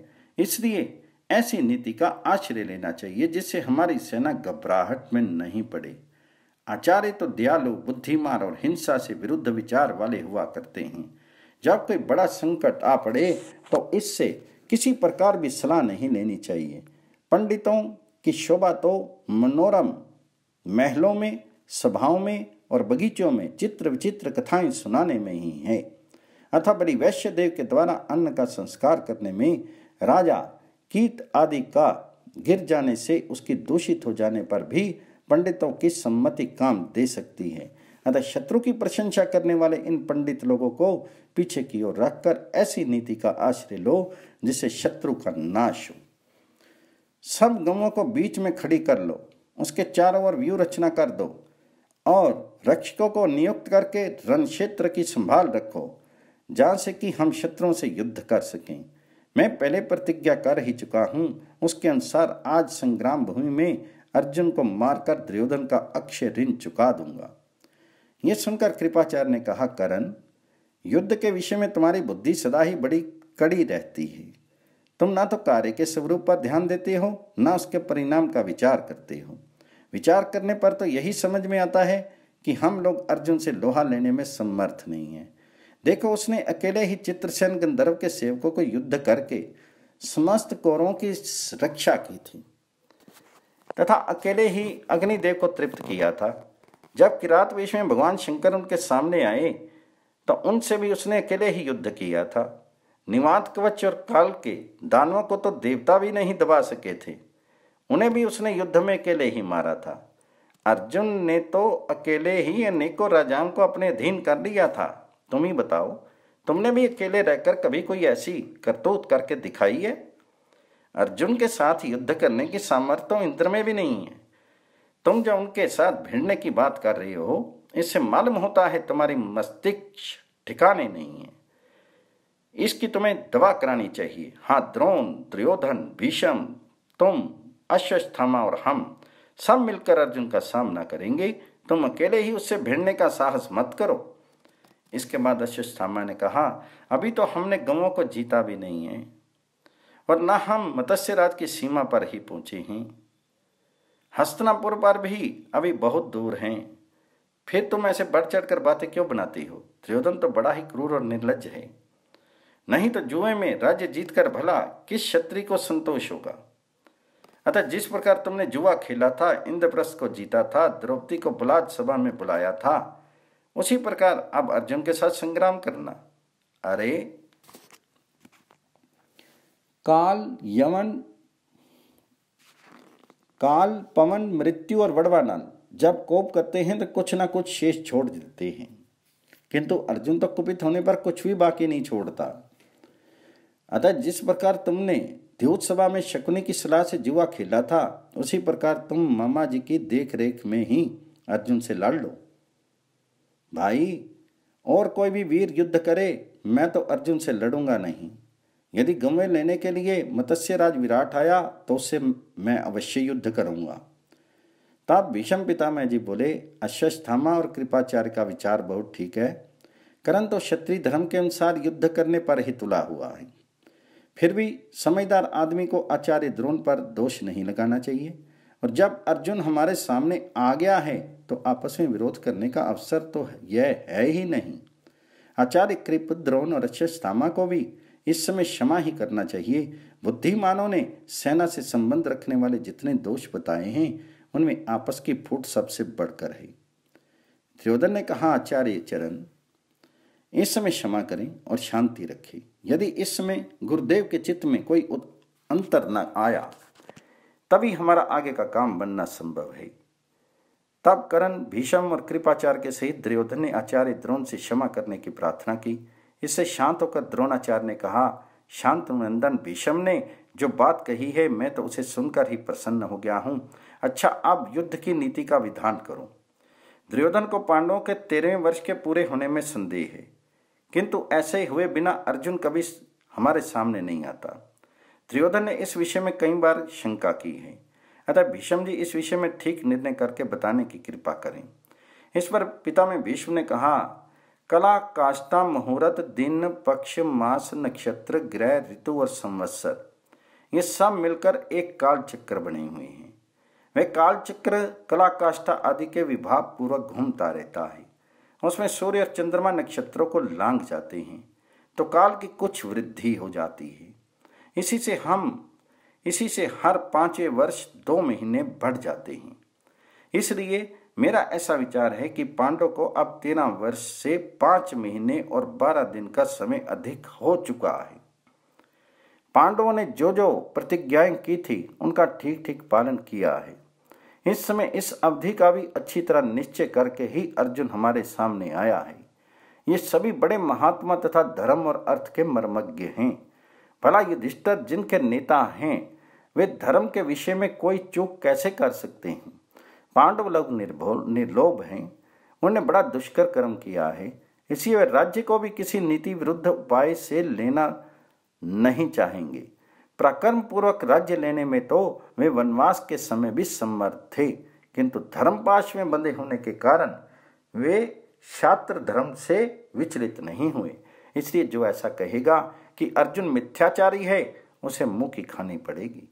इसलिए ऐसी नीति का आश्रय लेना चाहिए जिससे हमारी सेना घबराहट में नहीं पड़े आचार्य तो दयालु बुद्धिमान और हिंसा से विरुद्ध विचार वाले हुआ करते हैं जब कोई बड़ा संकट आ पड़े तो इससे किसी प्रकार भी सलाह नहीं लेनी चाहिए पंडितों की शोभा तो मनोरम महलों में सभाओं में और बगीचों में चित्र विचित्र कथाएं सुनाने में ही है अथा बड़ी वैश्य देव के द्वारा अन्न का संस्कार करने में राजा कीट आदि का गिर जाने से उसकी दूषित हो जाने पर भी पंडितों की सम्मति काम दे सकती है अतः शत्रु की प्रशंसा करने वाले इन पंडित लोगों को पीछे की ओर रखकर ऐसी नीति का आश्रय लो जिससे शत्रु का नाश हो सब गवों को बीच में खड़ी कर लो उसके चारों ओर व्यू रचना कर दो और रक्षकों को नियुक्त करके रण क्षेत्र की संभाल रखो जहाँ से कि हम शत्रुओं से युद्ध कर सकें मैं पहले प्रतिज्ञा कर ही चुका हूँ उसके अनुसार आज संग्राम भूमि में अर्जुन को मारकर दुर्योधन का अक्षय ऋण चुका दूंगा ये सुनकर कृपाचार्य ने कहा करण युद्ध के विषय में तुम्हारी बुद्धि सदा ही बड़ी कड़ी रहती है तुम ना तो कार्य के स्वरूप पर ध्यान देते हो ना उसके परिणाम का विचार करते हो विचार करने पर तो यही समझ में आता है कि हम लोग अर्जुन से लोहा लेने में समर्थ नहीं है देखो उसने अकेले ही चित्रसेन गंधर्व के सेवकों को युद्ध करके समस्त कौरों की रक्षा की थी तथा अकेले ही अग्निदेव को तृप्त किया था जब किरात वेश में भगवान शंकर उनके सामने आए तो उनसे भी उसने अकेले ही युद्ध किया था निवात कवच और काल के दानवों को तो देवता भी नहीं दबा सके थे उन्हें भी उसने युद्ध में अकेले ही मारा था अर्जुन ने तो अकेले ही अनेकों राजाओं को अपने अधीन कर लिया था तुम ही बताओ तुमने भी अकेले रहकर कभी कोई ऐसी करतूत करके दिखाई है अर्जुन के साथ युद्ध करने की सामर्थ्य तो इंद्र में भी नहीं है तुम जो उनके साथ भिड़ने की बात कर रहे हो इससे मालूम होता है तुम्हारी मस्तिष्क ठिकाने नहीं है इसकी तुम्हें दवा करानी चाहिए हाँ द्रोण दुर्योधन भीषम तुम अश्वस्थामा और हम सब मिलकर अर्जुन का सामना करेंगे तुम अकेले ही उससे भिड़ने का साहस मत करो इसके बाद अश्वस्थामा ने कहा अभी तो हमने गवों को जीता भी नहीं है और ना हम मत्स्य राज की सीमा पर ही पहुंचे हैं हस्तनापुर पर भी अभी बहुत दूर हैं फिर तुम ऐसे बढ़ चढ़ कर बातें क्यों बनाती हो त्रियोधन तो बड़ा ही क्रूर और निर्लज है नहीं तो जुए में राज्य जीतकर भला किस क्षत्रि को संतोष होगा अतः जिस प्रकार तुमने जुआ खेला था इंद्रप्रस्थ को जीता था द्रौपदी को बुलाद सभा में बुलाया था उसी प्रकार अब अर्जुन के साथ संग्राम करना अरे काल यमन काल पवन मृत्यु और वड़वानंद जब कोप करते हैं तो कुछ ना कुछ शेष छोड़ देते हैं किंतु अर्जुन तो कुपित होने पर कुछ भी बाकी नहीं छोड़ता अतः जिस प्रकार तुमने दूत सभा में शकुनी की सलाह से जुआ खेला था उसी प्रकार तुम मामा जी की देखरेख में ही अर्जुन से लड़ लो भाई और कोई भी वीर युद्ध करे मैं तो अर्जुन से लड़ूंगा नहीं यदि गंवे लेने के लिए मत्स्य राज विराट आया तो उससे मैं अवश्य युद्ध करूंगा तब भीषम पितामह जी बोले अश्वस्थामा और कृपाचार्य का विचार बहुत ठीक है करण तो क्षत्रिय धर्म के अनुसार युद्ध करने पर ही तुला हुआ है फिर भी समझदार आदमी को आचार्य द्रोण पर दोष नहीं लगाना चाहिए और जब अर्जुन हमारे सामने आ गया है तो आपस में विरोध करने का अवसर तो यह है ही नहीं आचार्य कृप द्रोण और अक्षस्थामा को भी इस समय क्षमा ही करना चाहिए बुद्धिमानों ने सेना से संबंध रखने वाले जितने दोष बताए हैं उनमें आपस की फूट सबसे बढ़कर है द्र्योधन ने कहा आचार्य चरण इस समय क्षमा करें और शांति रखें यदि इस समय गुरुदेव के चित्त में कोई अंतर न आया तभी हमारा आगे का काम बनना संभव है तब करण भीषम और कृपाचार्य के सहित द्र्योधन ने आचार्य द्रोण से क्षमा करने की प्रार्थना की इससे शांत होकर द्रोणाचार्य ने कहा शांत नंदन भीषम ने जो बात कही है मैं तो उसे सुनकर ही प्रसन्न हो गया हूँ अच्छा अब युद्ध की नीति का विधान करो द्र्योधन को पांडवों के तेरहवें वर्ष के पूरे होने में संदेह है किंतु ऐसे हुए बिना अर्जुन कभी हमारे सामने नहीं आता त्रियोधन ने इस विषय में कई बार शंका की है अतः भीष्म जी इस विषय में ठीक निर्णय करके बताने की कृपा करें इस पर पिता में भीष्म ने कहा कला काष्ठा मुहूर्त दिन पक्ष मास नक्षत्र ग्रह ऋतु और संवत्सर ये सब मिलकर एक काल चक्र बने हुए हैं वह काल चक्र कला काष्ठा आदि के विभाग पूर्वक घूमता रहता है उसमें सूर्य और चंद्रमा नक्षत्रों को लांग जाते हैं तो काल की कुछ वृद्धि हो जाती है इसी से हम इसी से हर पाँचवें वर्ष दो महीने बढ़ जाते हैं इसलिए मेरा ऐसा विचार है कि पांडव को अब तेरह वर्ष से पांच महीने और बारह दिन का समय अधिक हो चुका है पांडवों ने जो जो प्रतिज्ञाएं की थी उनका ठीक ठीक पालन किया है इस समय इस अवधि का भी अच्छी तरह निश्चय करके ही अर्जुन हमारे सामने आया है ये सभी बड़े महात्मा तथा धर्म और अर्थ के मर्मज्ञ हैं भला युधिष्ठर जिनके नेता हैं वे धर्म के विषय में कोई चूक कैसे कर सकते हैं पांडव लोग निर्भोल निर्लोभ हैं उन्होंने बड़ा दुष्कर कर्म किया है इसलिए वे राज्य को भी किसी नीति विरुद्ध उपाय से लेना नहीं चाहेंगे प्रकर्म पूर्वक राज्य लेने में तो वे वनवास के समय भी समर्थ थे किंतु धर्मपाश में बंधे होने के कारण वे छात्र धर्म से विचलित नहीं हुए इसलिए जो ऐसा कहेगा कि अर्जुन मिथ्याचारी है उसे मुंह की खानी पड़ेगी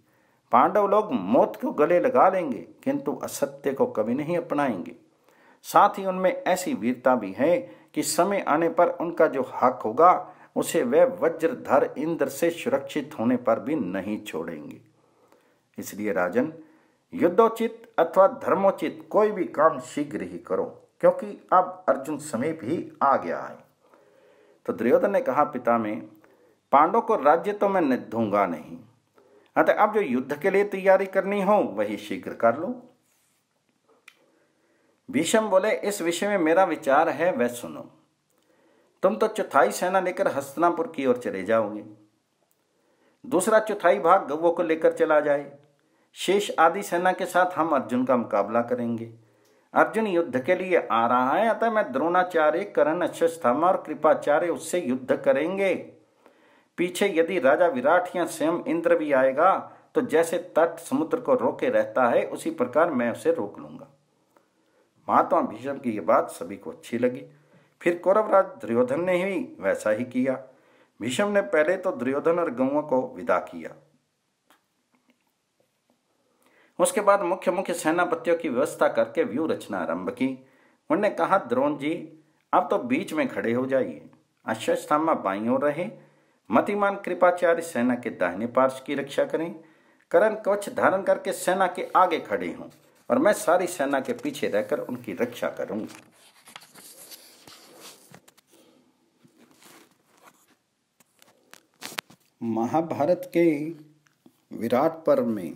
पांडव लोग मौत को गले लगा लेंगे किंतु असत्य को कभी नहीं अपनाएंगे साथ ही उनमें ऐसी वीरता भी है कि समय आने पर उनका जो हक होगा उसे वे वज्रधर इंद्र से सुरक्षित होने पर भी नहीं छोड़ेंगे इसलिए राजन युद्धोचित अथवा धर्मोचित कोई भी काम शीघ्र ही करो क्योंकि अब अर्जुन समीप ही आ गया है तो दुर्योधन ने कहा पिता में पांडव को राज्य तो मैं दूंगा नहीं अतः अब जो युद्ध के लिए तैयारी करनी हो वही शीघ्र कर लो भीषम बोले इस विषय में मेरा विचार है वह सुनो तुम तो चौथाई सेना लेकर हस्तनापुर की ओर चले जाओगे दूसरा चौथाई भाग गवों को लेकर चला जाए शेष आदि सेना के साथ हम अर्जुन का मुकाबला करेंगे अर्जुन युद्ध के लिए आ रहा है अतः मैं द्रोणाचार्य करण अश्वत्थामा और कृपाचार्य उससे युद्ध करेंगे पीछे यदि राजा विराट या स्वयं इंद्र भी आएगा तो जैसे तट समुद्र को रोके रहता है उसी प्रकार मैं उसे रोक लूंगा महात्मा भीष्म की यह बात सभी को अच्छी लगी फिर कौरवराज दुर्योधन ने ही वैसा ही किया भीष्म ने पहले तो दुर्योधन और गौओं को विदा किया उसके बाद मुख्य मुख्य सेनापतियों की व्यवस्था करके व्यू रचना आरंभ की उन्होंने कहा द्रोण जी आप तो बीच में खड़े हो जाइए अश्वस्थामा बाई ओर रहे मतिमान कृपाचार्य सेना के दाहिने पार्श्व की रक्षा करें करण कवच धारण करके सेना के आगे खड़े हों और मैं सारी सेना के पीछे रहकर उनकी रक्षा करूं महाभारत के विराट पर्व में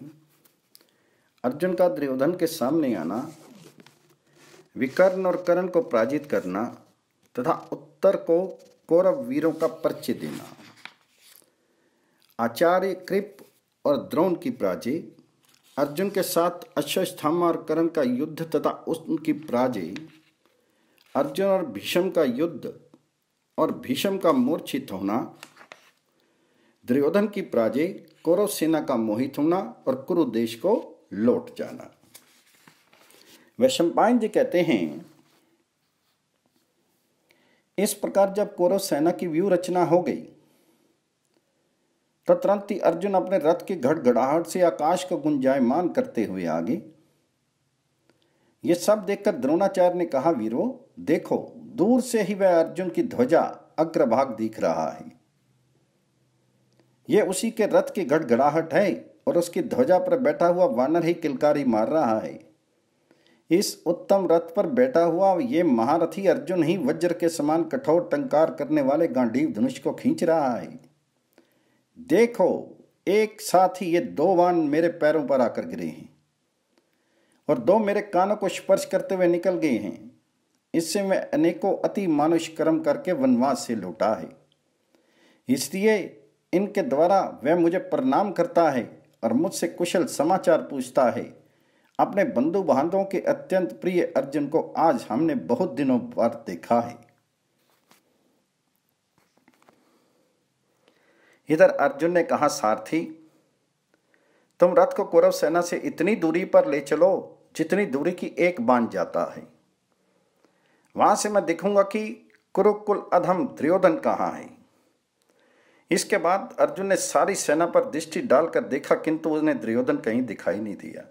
अर्जुन का दुर्योधन के सामने आना विकर्ण और करण को पराजित करना तथा उत्तर को कौरव वीरों का परिचय देना आचार्य कृप और द्रोण की प्राजे अर्जुन के साथ अश्वस्थामा और करण का युद्ध तथा उनकी प्राजय अर्जुन और भीषम का युद्ध और भीषम का मूर्छित होना दुर्योधन की प्राजय कौरव सेना का मोहित होना और कुरु देश को लौट जाना वैशंपायन जी कहते हैं इस प्रकार जब कौरव सेना की व्यू रचना हो गई तत्रांति अर्जुन अपने रथ के घड़घड़ाहट से आकाश को गुंजायमान करते हुए आगे ये सब देखकर द्रोणाचार्य ने कहा वीरो देखो दूर से ही वह अर्जुन की ध्वजा अग्रभाग दिख रहा है यह उसी के रथ की गड़गड़ाहट है और उसकी ध्वजा पर बैठा हुआ वानर ही किलकारी मार रहा है इस उत्तम रथ पर बैठा हुआ ये महारथी अर्जुन ही वज्र के समान कठोर टंकार करने वाले गांधी धनुष को खींच रहा है देखो एक साथ ही ये दो वान मेरे पैरों पर आकर गिरे हैं और दो मेरे कानों को स्पर्श करते हुए निकल गए हैं इससे मैं अनेकों अति मानुष कर्म करके वनवास से लौटा है इसलिए इनके द्वारा वह मुझे प्रणाम करता है और मुझसे कुशल समाचार पूछता है अपने बंधु बांधों के अत्यंत प्रिय अर्जुन को आज हमने बहुत दिनों बाद देखा है इधर अर्जुन ने कहा सारथी तुम रथ को कौरव सेना से इतनी दूरी पर ले चलो जितनी दूरी की एक बांध जाता है वहां से मैं देखूंगा कि कुरुकुल अधम द्र्योधन कहाँ है इसके बाद अर्जुन ने सारी सेना पर दृष्टि डालकर देखा किंतु उसने द्र्योधन कहीं दिखाई नहीं दिया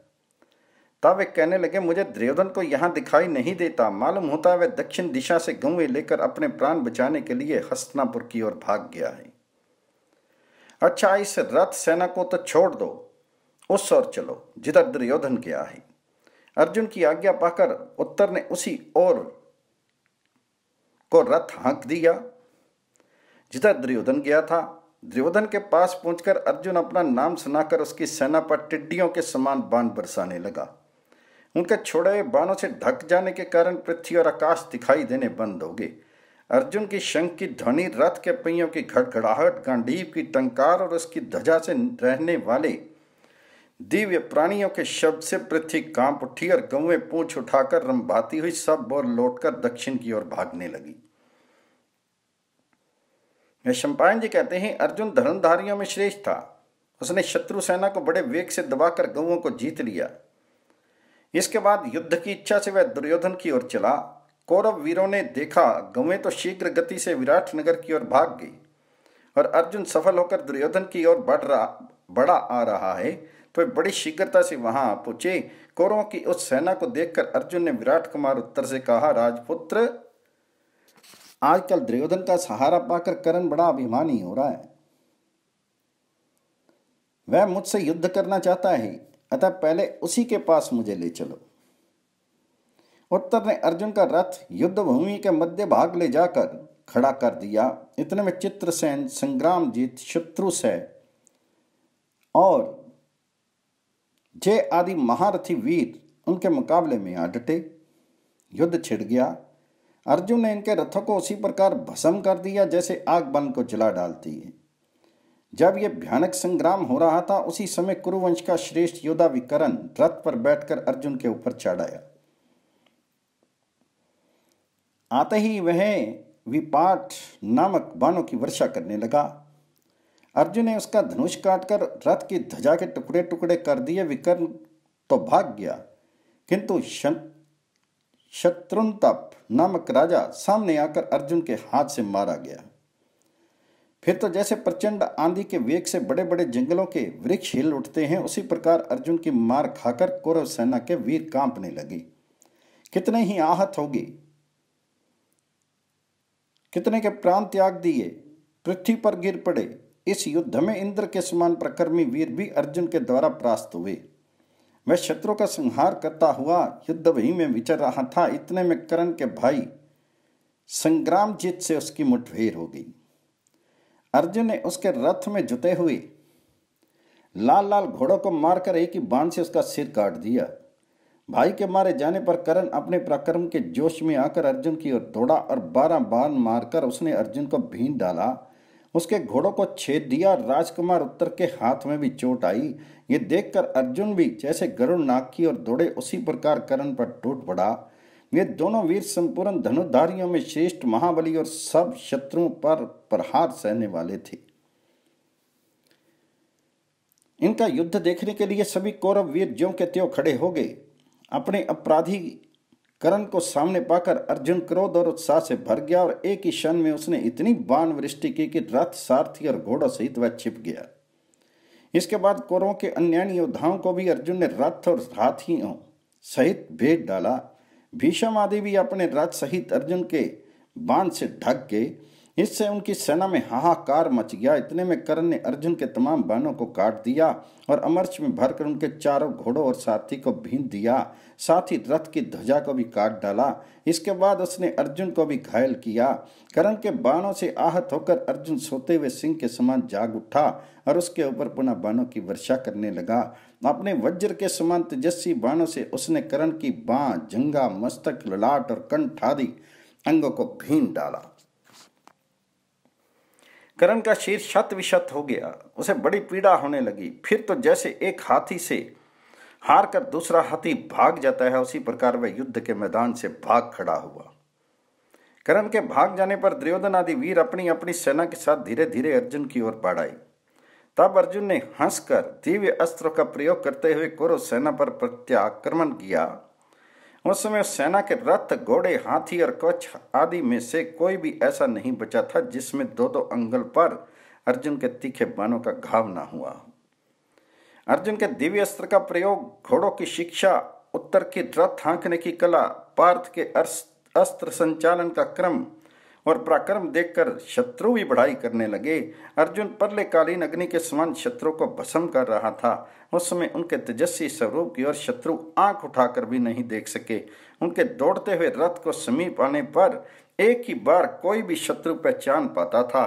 तब वे कहने लगे मुझे द्र्योधन को यहाँ दिखाई नहीं देता मालूम होता है वह दक्षिण दिशा से गंवे लेकर अपने प्राण बचाने के लिए हस्तनापुर की ओर भाग गया है अच्छा इस रथ सेना को तो छोड़ दो उस ओर चलो जिधर दुर्योधन गया है अर्जुन की आज्ञा पाकर उत्तर ने उसी ओर को रथ हाँक दिया जिधर दुर्योधन गया था दुर्योधन के पास पहुंचकर अर्जुन अपना नाम सुनाकर उसकी सेना पर टिड्डियों के समान बाण बरसाने लगा उनके छोड़े बाणों से ढक जाने के कारण पृथ्वी और आकाश दिखाई देने बंद हो गए अर्जुन की शंख की ध्वनि रथ के पहियों की घड़घड़ाहट गांडीव की टंकार और उसकी ध्वजा से रहने वाले दिव्य प्राणियों के शब्द से पृथ्वी कांप उठी और गौवें पूछ उठाकर रंभाती हुई सब और लौटकर दक्षिण की ओर भागने लगी शंपायन जी कहते हैं अर्जुन धर्मधारियों में श्रेष्ठ था उसने शत्रु सेना को बड़े वेग से दबाकर गौों को जीत लिया इसके बाद युद्ध की इच्छा से वह दुर्योधन की ओर चला कौरव वीरों ने देखा गवें तो शीघ्र गति से विराट नगर की ओर भाग गई और अर्जुन सफल होकर दुर्योधन की ओर बढ़ रहा बड़ा आ रहा है तो बड़ी शीघ्रता से वहां पहुंचे कौरवों की उस सेना को देखकर अर्जुन ने विराट कुमार उत्तर से कहा राजपुत्र आजकल दुर्योधन का सहारा पाकर करण बड़ा अभिमानी हो रहा है वह मुझसे युद्ध करना चाहता है अतः पहले उसी के पास मुझे ले चलो उत्तर ने अर्जुन का रथ युद्ध भूमि के मध्य भाग ले जाकर खड़ा कर दिया इतने में चित्रसेन संग्राम जीत शत्रु से और जय आदि महारथी वीर उनके मुकाबले में आ डटे युद्ध छिड़ गया अर्जुन ने इनके रथों को उसी प्रकार भस्म कर दिया जैसे आग बन को जला डालती है जब यह भयानक संग्राम हो रहा था उसी समय कुरुवंश का श्रेष्ठ योद्धा विकरण रथ पर बैठकर अर्जुन के ऊपर चढ़ाया आते ही वह विपाट नामक बाणों की वर्षा करने लगा अर्जुन ने उसका धनुष काटकर रथ की ध्वजा के टुकड़े टुकड़े कर दिए विकर्ण तो भाग गया किंतु शत्रुंतप नामक राजा सामने आकर अर्जुन के हाथ से मारा गया फिर तो जैसे प्रचंड आंधी के वेग से बड़े बड़े जंगलों के वृक्ष हिल उठते हैं उसी प्रकार अर्जुन की मार खाकर कौरव सेना के वीर कांपने लगी कितने ही आहत होगी कितने के प्राण त्याग दिए पृथ्वी पर गिर पड़े इस युद्ध में इंद्र के समान प्रकर्मी वीर भी अर्जुन के द्वारा परास्त हुए वह शत्रु का संहार करता हुआ युद्ध वही में विचर रहा था इतने में करण के भाई संग्राम जीत से उसकी मुठभेड़ हो गई अर्जुन ने उसके रथ में जुते हुए लाल लाल घोड़ों को मारकर एक ही बाण से उसका सिर काट दिया भाई के मारे जाने पर करण अपने पराक्रम के जोश में आकर अर्जुन की ओर दौड़ा और बारह बार मारकर उसने अर्जुन को भीन डाला उसके घोड़ों को छेद दिया राजकुमार उत्तर के हाथ में भी चोट आई ये देखकर अर्जुन भी जैसे गरुण नाग की ओर दौड़े उसी प्रकार करण पर टूट पड़ा ये दोनों वीर संपूर्ण धनुधारियों में श्रेष्ठ महाबली और सब शत्रुओं पर प्रहार सहने वाले थे इनका युद्ध देखने के लिए सभी कौरव वीर ज्यो के त्यों खड़े हो गए अपने अपराधीकरण को सामने पाकर अर्जुन क्रोध और उत्साह से भर गया और एक ही क्षण में उसने इतनी बाण वृष्टि की कि रथ सारथी और घोड़ा सहित वह छिप गया इसके बाद कौरों के अन्य योद्धाओं को भी अर्जुन ने रथ और हाथियों सहित भेद डाला भीषम आदि भी अपने रथ सहित अर्जुन के बाण से ढक गए इससे उनकी सेना में हाहाकार मच गया इतने में करण ने अर्जुन के तमाम बाणों को काट दिया और अमर्च में भरकर उनके चारों घोड़ों और साथी को भीन दिया साथ ही रथ की ध्वजा को भी काट डाला इसके बाद उसने अर्जुन को भी घायल किया करण के बाणों से आहत होकर अर्जुन सोते हुए सिंह के समान जाग उठा और उसके ऊपर पुनः बाणों की वर्षा करने लगा अपने वज्र के समान तेजस्वी बाणों से उसने करण की बाँ जंगा मस्तक ललाट और कंठादि अंगों को भीन डाला करण का शीर शत विशत हो गया उसे बड़ी पीड़ा होने लगी फिर तो जैसे एक हाथी से हार कर दूसरा हाथी भाग जाता है उसी प्रकार वह युद्ध के मैदान से भाग खड़ा हुआ करण के भाग जाने पर द्र्योधन आदि वीर अपनी अपनी सेना के साथ धीरे धीरे अर्जुन की ओर बढ़ाई आई तब अर्जुन ने हंसकर दिव्य अस्त्र का प्रयोग करते हुए कौरव सेना पर प्रत्याक्रमण किया उस समय सेना के रथ घोड़े हाथी और कच्छ आदि में से कोई भी ऐसा नहीं बचा था जिसमें दो दो अंगल पर अर्जुन के तीखे बाणों का घाव ना हुआ अर्जुन के दिव्य अस्त्र का प्रयोग घोड़ों की शिक्षा उत्तर की रथ हाँकने की कला पार्थ के अस्त्र संचालन का क्रम और पराक्रम देखकर शत्रु भी बढ़ाई करने लगे अर्जुन कालीन अग्नि के समान शत्रु को भस्म कर रहा था उस समय उनके तेजस्वी स्वरूप की ओर शत्रु आंख उठाकर भी नहीं देख सके उनके दौड़ते हुए रथ को समीप आने पर एक ही बार कोई भी शत्रु पहचान पाता था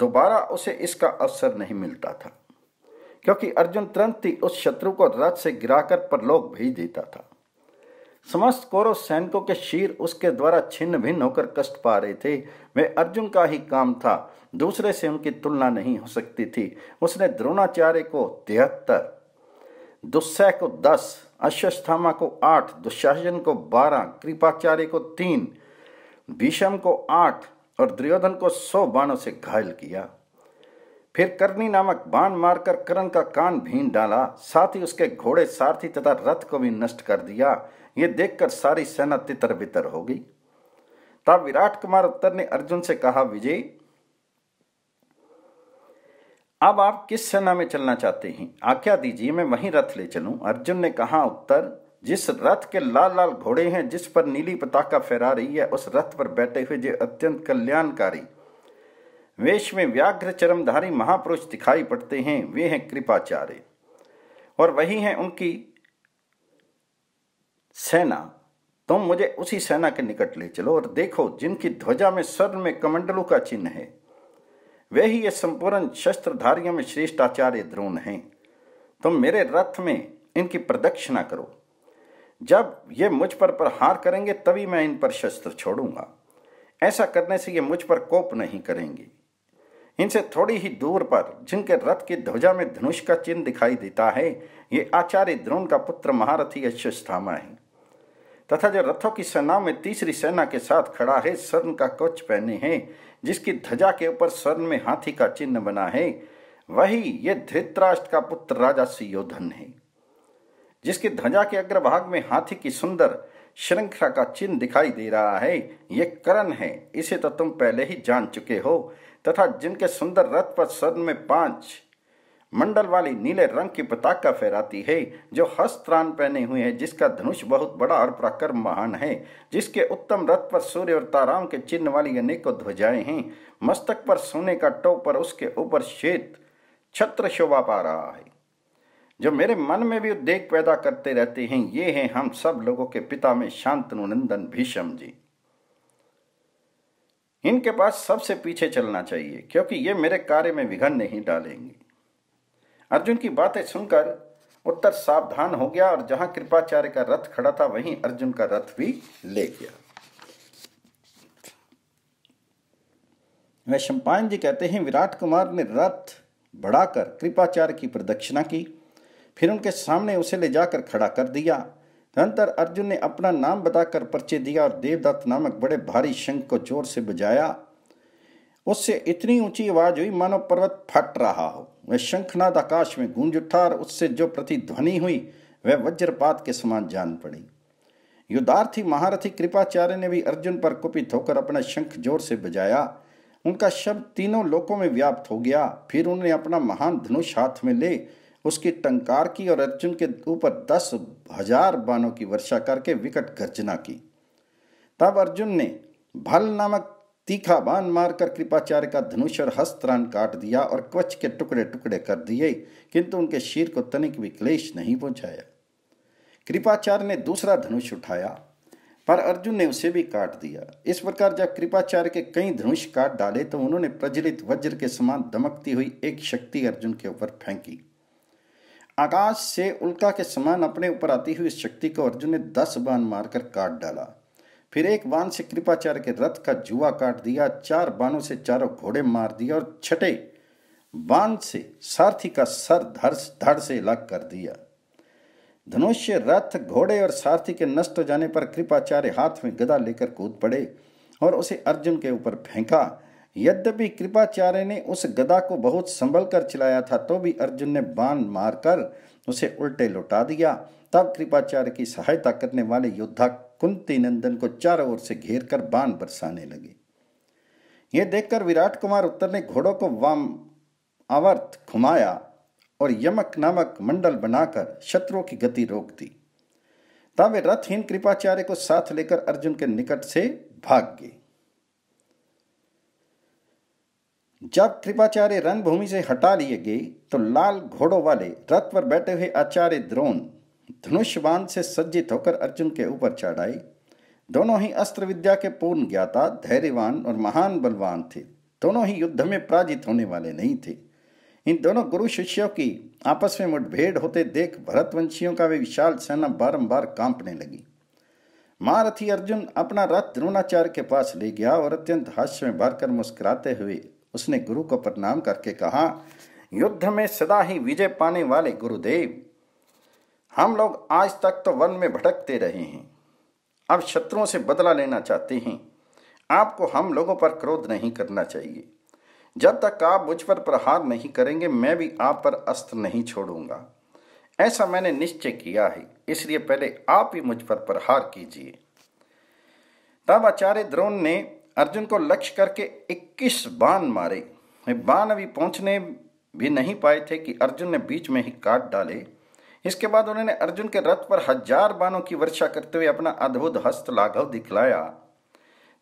दोबारा उसे इसका अवसर नहीं मिलता था क्योंकि अर्जुन तुरंत ही उस शत्रु को रथ से गिराकर परलोक भेज देता था समस्त कौरव सैनिकों के शीर उसके द्वारा छिन्न भिन्न होकर कष्ट पा रहे थे वे अर्जुन का ही काम था दूसरे से उनकी तुलना नहीं हो सकती थी उसने द्रोणाचार्य को तिहत्तर दुस्सह को दस अश्वस्थामा को आठ दुशासन को बारह कृपाचार्य को तीन भीषम को आठ और दुर्योधन को सौ बाणों से घायल किया फिर करनी नामक बाण मारकर करण का कान भीन डाला साथ ही उसके घोड़े सारथी तथा रथ को भी नष्ट कर दिया ये देखकर सारी सेना तितर बितर होगी तब विराट कुमार उत्तर ने अर्जुन से कहा विजय अब आप किस सेना में चलना चाहते हैं आज्ञा दीजिए मैं वहीं रथ ले चलूं अर्जुन ने कहा उत्तर जिस रथ के लाल लाल घोड़े हैं जिस पर नीली पताका फहरा रही है उस रथ पर बैठे हुए जो अत्यंत कल्याणकारी वेश में व्याघ्र चरमधारी महापुरुष दिखाई पड़ते हैं वे हैं कृपाचार्य और वही हैं उनकी सेना तुम मुझे उसी सेना के निकट ले चलो और देखो जिनकी ध्वजा में स्वर्ण में कमंडलों का चिन्ह है वे ही ये संपूर्ण शस्त्रधारियों में श्रेष्ठ आचार्य द्रोण हैं तुम मेरे रथ में इनकी प्रदक्षिणा करो जब ये मुझ पर प्रहार करेंगे तभी मैं इन पर शस्त्र छोड़ूंगा ऐसा करने से ये मुझ पर कोप नहीं करेंगे इनसे थोड़ी ही दूर पर जिनके रथ की ध्वजा में धनुष का चिन्ह दिखाई देता है ये आचार्य द्रोण का पुत्र महारथी अश्वस्थामा है तथा जो रथों की सेना में तीसरी सेना के साथ खड़ा है स्वर्ण का कोच पहने हैं जिसकी ध्वजा के ऊपर स्वर्ण में हाथी का चिन्ह बना है वही ये धृतराष्ट्र का पुत्र राजा सुयोधन है जिसकी ध्वजा के अग्रभाग में हाथी की सुंदर श्रृंखला का चिन्ह दिखाई दे रहा है ये करण है इसे तो तुम पहले ही जान चुके हो तथा जिनके सुंदर रथ पर स्वर्ण में पांच मंडल वाली नीले रंग की पताका फहराती है जो हस्त्राण पहने हुए है जिसका धनुष बहुत बड़ा और पराक्रम महान है जिसके उत्तम रथ पर सूर्य और ताराम के चिन्ह वाली अनेकों ध्वजाएं हैं मस्तक पर सोने का टोप और उसके ऊपर श्वेत छत्र शोभा पा रहा है जो मेरे मन में भी उद्देग पैदा करते रहते हैं ये हैं हम सब लोगों के पिता में शांतनु नंदन भीषम जी इनके पास सबसे पीछे चलना चाहिए क्योंकि ये मेरे कार्य में विघन नहीं डालेंगे अर्जुन की बातें सुनकर उत्तर सावधान हो गया और जहां कृपाचार्य का रथ खड़ा था वहीं अर्जुन का रथ भी ले गया वैशंपायन जी कहते हैं विराट कुमार ने रथ बढ़ाकर कृपाचार्य की प्रदक्षिणा की फिर उनके सामने उसे ले जाकर खड़ा कर दिया धनतर अर्जुन ने अपना नाम बताकर परिचय दिया और देवदत्त नामक बड़े भारी शंख को जोर से बजाया उससे इतनी ऊंची आवाज हुई मानो पर्वत फट रहा हो वह शंखनाद आकाश में गूंज उठा और उससे जो प्रतिध्वनि हुई वह वज्रपात के समान जान पड़ी युद्धार्थी महारथी कृपाचार्य ने भी अर्जुन पर कुपित होकर अपना शंख जोर से बजाया उनका शब्द तीनों लोकों में व्याप्त हो गया फिर उन्होंने अपना महान धनुष हाथ में ले उसकी टंकार की और अर्जुन के ऊपर दस हजार बानों की वर्षा करके विकट गर्जना की तब अर्जुन ने भल नामक तीखा बाण मारकर कृपाचार्य का धनुष और हस्त्राण काट दिया और क्वच के टुकड़े टुकड़े कर दिए किंतु उनके शीर को तनिक भी क्लेश नहीं पहुंचाया कृपाचार्य ने दूसरा धनुष उठाया पर अर्जुन ने उसे भी काट दिया इस प्रकार जब कृपाचार्य के कई धनुष काट डाले तो उन्होंने प्रज्वलित वज्र के समान दमकती हुई एक शक्ति अर्जुन के ऊपर फेंकी आकाश से उल्का के समान अपने ऊपर आती हुई इस शक्ति को अर्जुन ने दस बाण मारकर काट डाला फिर एक बाण से कृपाचार्य के रथ का जुआ काट दिया चार बाणों से चारों घोड़े मार दिया और छठे बाण से सारथी का सर धड़ धड़ से अलग कर दिया धनुष्य रथ घोड़े और सारथी के नष्ट हो जाने पर कृपाचार्य हाथ में गदा लेकर कूद पड़े और उसे अर्जुन के ऊपर फेंका यद्यपि कृपाचार्य ने उस गदा को बहुत संभल कर चलाया था तो भी अर्जुन ने बाण मारकर उसे उल्टे लौटा दिया तब कृपाचार्य की सहायता करने वाले योद्धा कुंती नंदन को चारों ओर से घेर कर बाण बरसाने लगे यह देखकर विराट कुमार उत्तर ने घोड़ों को वाम आवर्त घुमाया और यमक नामक मंडल बनाकर शत्रुओं की गति रोक दी तब वे रथहीन कृपाचार्य को साथ लेकर अर्जुन के निकट से भाग गए जब कृपाचार्य रणभूमि से हटा लिए गए तो लाल घोड़ों वाले रथ पर बैठे हुए आचार्य द्रोण धनुष बाण से सज्जित होकर अर्जुन के ऊपर चढ़ाई दोनों ही अस्त्र विद्या के पूर्ण ज्ञाता धैर्यवान और महान बलवान थे दोनों ही युद्ध में पराजित होने वाले नहीं थे इन दोनों गुरु शिष्यों की आपस में मुठभेड़ होते देख भरतवंशियों का वे विशाल सेना बारंबार कांपने लगी महारथी अर्जुन अपना रथ द्रोणाचार्य के पास ले गया और अत्यंत हास्य में भरकर मुस्कुराते हुए उसने गुरु को प्रणाम करके कहा युद्ध में सदा ही विजय पाने वाले गुरुदेव हम लोग आज तक तो वन में भटकते रहे हैं अब शत्रुओं से बदला लेना चाहते हैं आपको हम लोगों पर क्रोध नहीं करना चाहिए जब तक आप मुझ पर प्रहार नहीं करेंगे मैं भी आप पर अस्त्र नहीं छोड़ूंगा ऐसा मैंने निश्चय किया है इसलिए पहले आप ही मुझ पर प्रहार कीजिए तब आचार्य द्रोण ने अर्जुन को लक्ष्य करके 21 बाण मारे बाण अभी पहुंचने भी नहीं पाए थे कि अर्जुन ने बीच में ही काट डाले इसके बाद उन्होंने अर्जुन के रथ पर हजार बाणों की वर्षा करते हुए अपना अद्भुत हस्त लाघव दिखलाया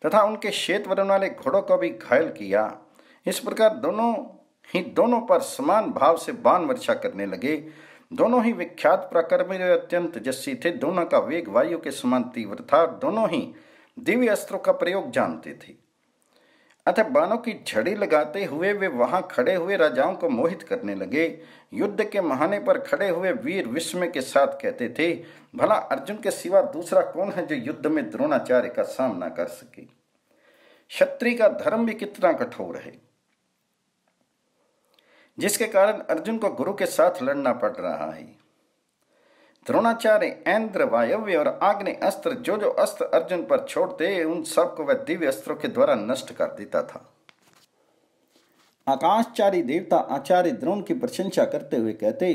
तथा उनके श्वेत वर्ण वाले घोड़ों को भी घायल किया इस प्रकार दोनों ही दोनों पर समान भाव से बाण वर्षा करने लगे दोनों ही विख्यात प्रकर्मी अत्यंत जस्सी थे दोनों का वेग वायु के समान तीव्र था दोनों ही दिव्य अस्त्रों का प्रयोग जानते थे अतः बाणों की झड़ी लगाते हुए वे वहां खड़े हुए राजाओं को मोहित करने लगे युद्ध के महाने पर खड़े हुए वीर विस्मय के साथ कहते थे भला अर्जुन के सिवा दूसरा कौन है जो युद्ध में द्रोणाचार्य का सामना कर सके क्षत्रि का धर्म भी कितना कठोर है जिसके कारण अर्जुन को गुरु के साथ लड़ना पड़ रहा है द्रोणाचार्य इंद्र वायव्य और आग्ने अस्त्र जो जो अस्त्र अर्जुन पर छोड़ते उन सबको वह दिव्य अस्त्रों के द्वारा नष्ट कर देता था आकाशचारी देवता आचार्य द्रोण की प्रशंसा करते हुए कहते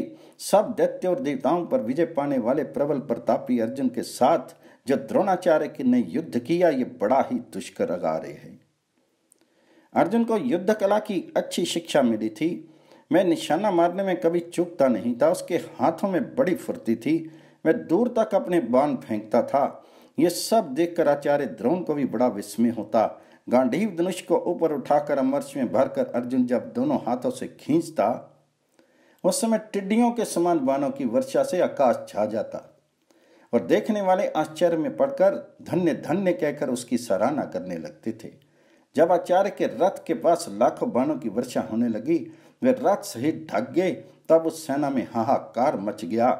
सब दैत्य और देवताओं पर विजय पाने वाले प्रबल प्रतापी अर्जुन के साथ जो द्रोणाचार्य ने युद्ध किया ये बड़ा ही दुष्कर अगारे है अर्जुन को युद्ध कला की अच्छी शिक्षा मिली थी मैं निशाना मारने में कभी चुकता नहीं था उसके हाथों में बड़ी फुर्ती थी मैं दूर तक अपने बाण फेंकता था यह सब देखकर आचार्य द्रोण को भी बड़ा विस्मय होता गांधीव धनुष को ऊपर उठाकर अमर्श में भरकर अर्जुन जब दोनों हाथों से खींचता उस समय टिड्डियों के समान बाणों की वर्षा से आकाश छा जाता और देखने वाले आश्चर्य में पड़कर धन्य धन्य कहकर उसकी सराहना करने लगते थे जब आचार्य के रथ के पास लाखों बाणों की वर्षा होने लगी वे रथ सहित ढक गए तब उस सेना में हाहाकार मच गया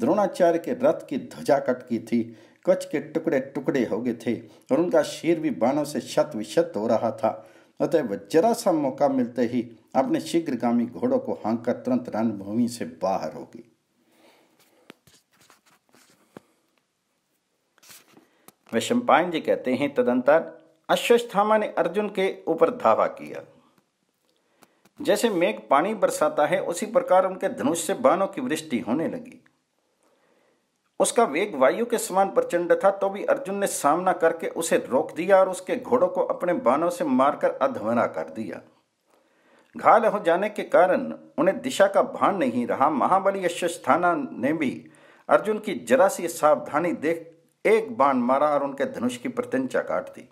द्रोणाचार्य के रथ की ध्वजा कट की थी कच के टुकड़े टुकड़े हो गए थे और उनका शीर भी बाणों से शत विशत हो रहा था अतः वह जरा सा मौका मिलते ही अपने शीघ्रगामी घोड़ों को हाँक कर तुरंत रणभूमि से बाहर हो गई वैशंपायन जी कहते हैं तदंतर अश्वस्थामा ने अर्जुन के ऊपर धावा किया जैसे मेघ पानी बरसाता है उसी प्रकार उनके धनुष से बाणों की वृष्टि होने लगी उसका वेग वायु के समान प्रचंड था तो भी अर्जुन ने सामना करके उसे रोक दिया और उसके घोड़ों को अपने बाणों से मारकर अधमरा कर दिया घायल हो जाने के कारण उन्हें दिशा का भान नहीं रहा महाबली यशस्थाना ने भी अर्जुन की जरा सी सावधानी देख एक बाण मारा और उनके धनुष की प्रत्यंचा काट दी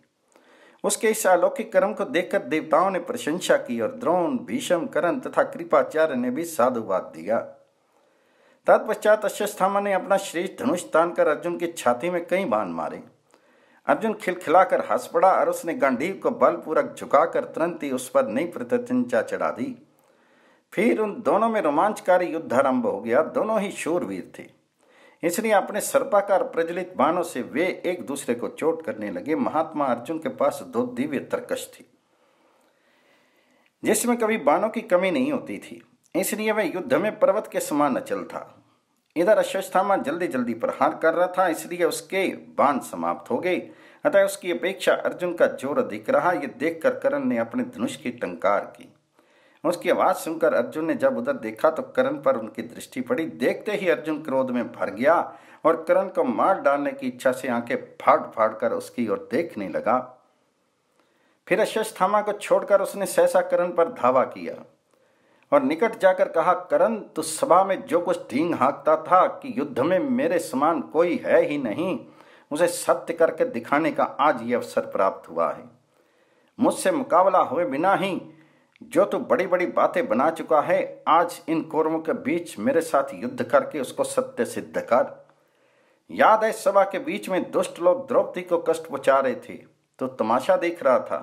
उसके इस अलौकिक कर्म को देखकर देवताओं ने प्रशंसा की और द्रोण भीषम करण तथा कृपाचार्य ने भी साधुवाद दिया तत्पश्चात अश्वस्थामा ने अपना श्रेष्ठ धनुष तान कर अर्जुन की छाती में कई बाण मारे अर्जुन खिलखिलाकर हंस पड़ा और उसने गंडीव को बलपूर्वक झुकाकर तुरंत ही उस पर नई प्रत्यंचा चढ़ा दी फिर उन दोनों में रोमांचकारी युद्ध आरंभ हो गया दोनों ही शूरवीर थे इसलिए अपने सर्पाकार प्रज्वलित बाणों से वे एक दूसरे को चोट करने लगे महात्मा अर्जुन के पास दो दिव्य तर्कश थी जिसमें कभी बाणों की कमी नहीं होती थी इसलिए वह युद्ध में पर्वत के समान अचल था इधर अश्वस्थामा जल्दी जल्दी प्रहार कर रहा था इसलिए उसके बाण समाप्त हो गए अतः उसकी अपेक्षा अर्जुन का जोर अधिक रहा यह देखकर करण ने अपने धनुष की टंकार की उसकी आवाज़ सुनकर अर्जुन ने जब उधर देखा तो करण पर उनकी दृष्टि पड़ी देखते ही अर्जुन क्रोध में भर गया और करण को मार डालने की इच्छा से आंखें फाड़ फाड़ कर उसकी ओर देखने लगा फिर अश्वस्थामा को छोड़कर उसने सहसा करण पर धावा किया और निकट जाकर कहा करण तो सभा में जो कुछ ढींग हाँकता था कि युद्ध में मेरे समान कोई है ही नहीं उसे सत्य करके दिखाने का आज ये अवसर प्राप्त हुआ है मुझसे मुकाबला हुए बिना ही जो तो बड़ी बड़ी बातें बना चुका है आज इन कौरवों के बीच मेरे साथ युद्ध करके उसको सत्य सिद्ध कर याद है सभा के बीच में दुष्ट लोग द्रौपदी को कष्ट पहुंचा रहे थे तो तमाशा देख रहा था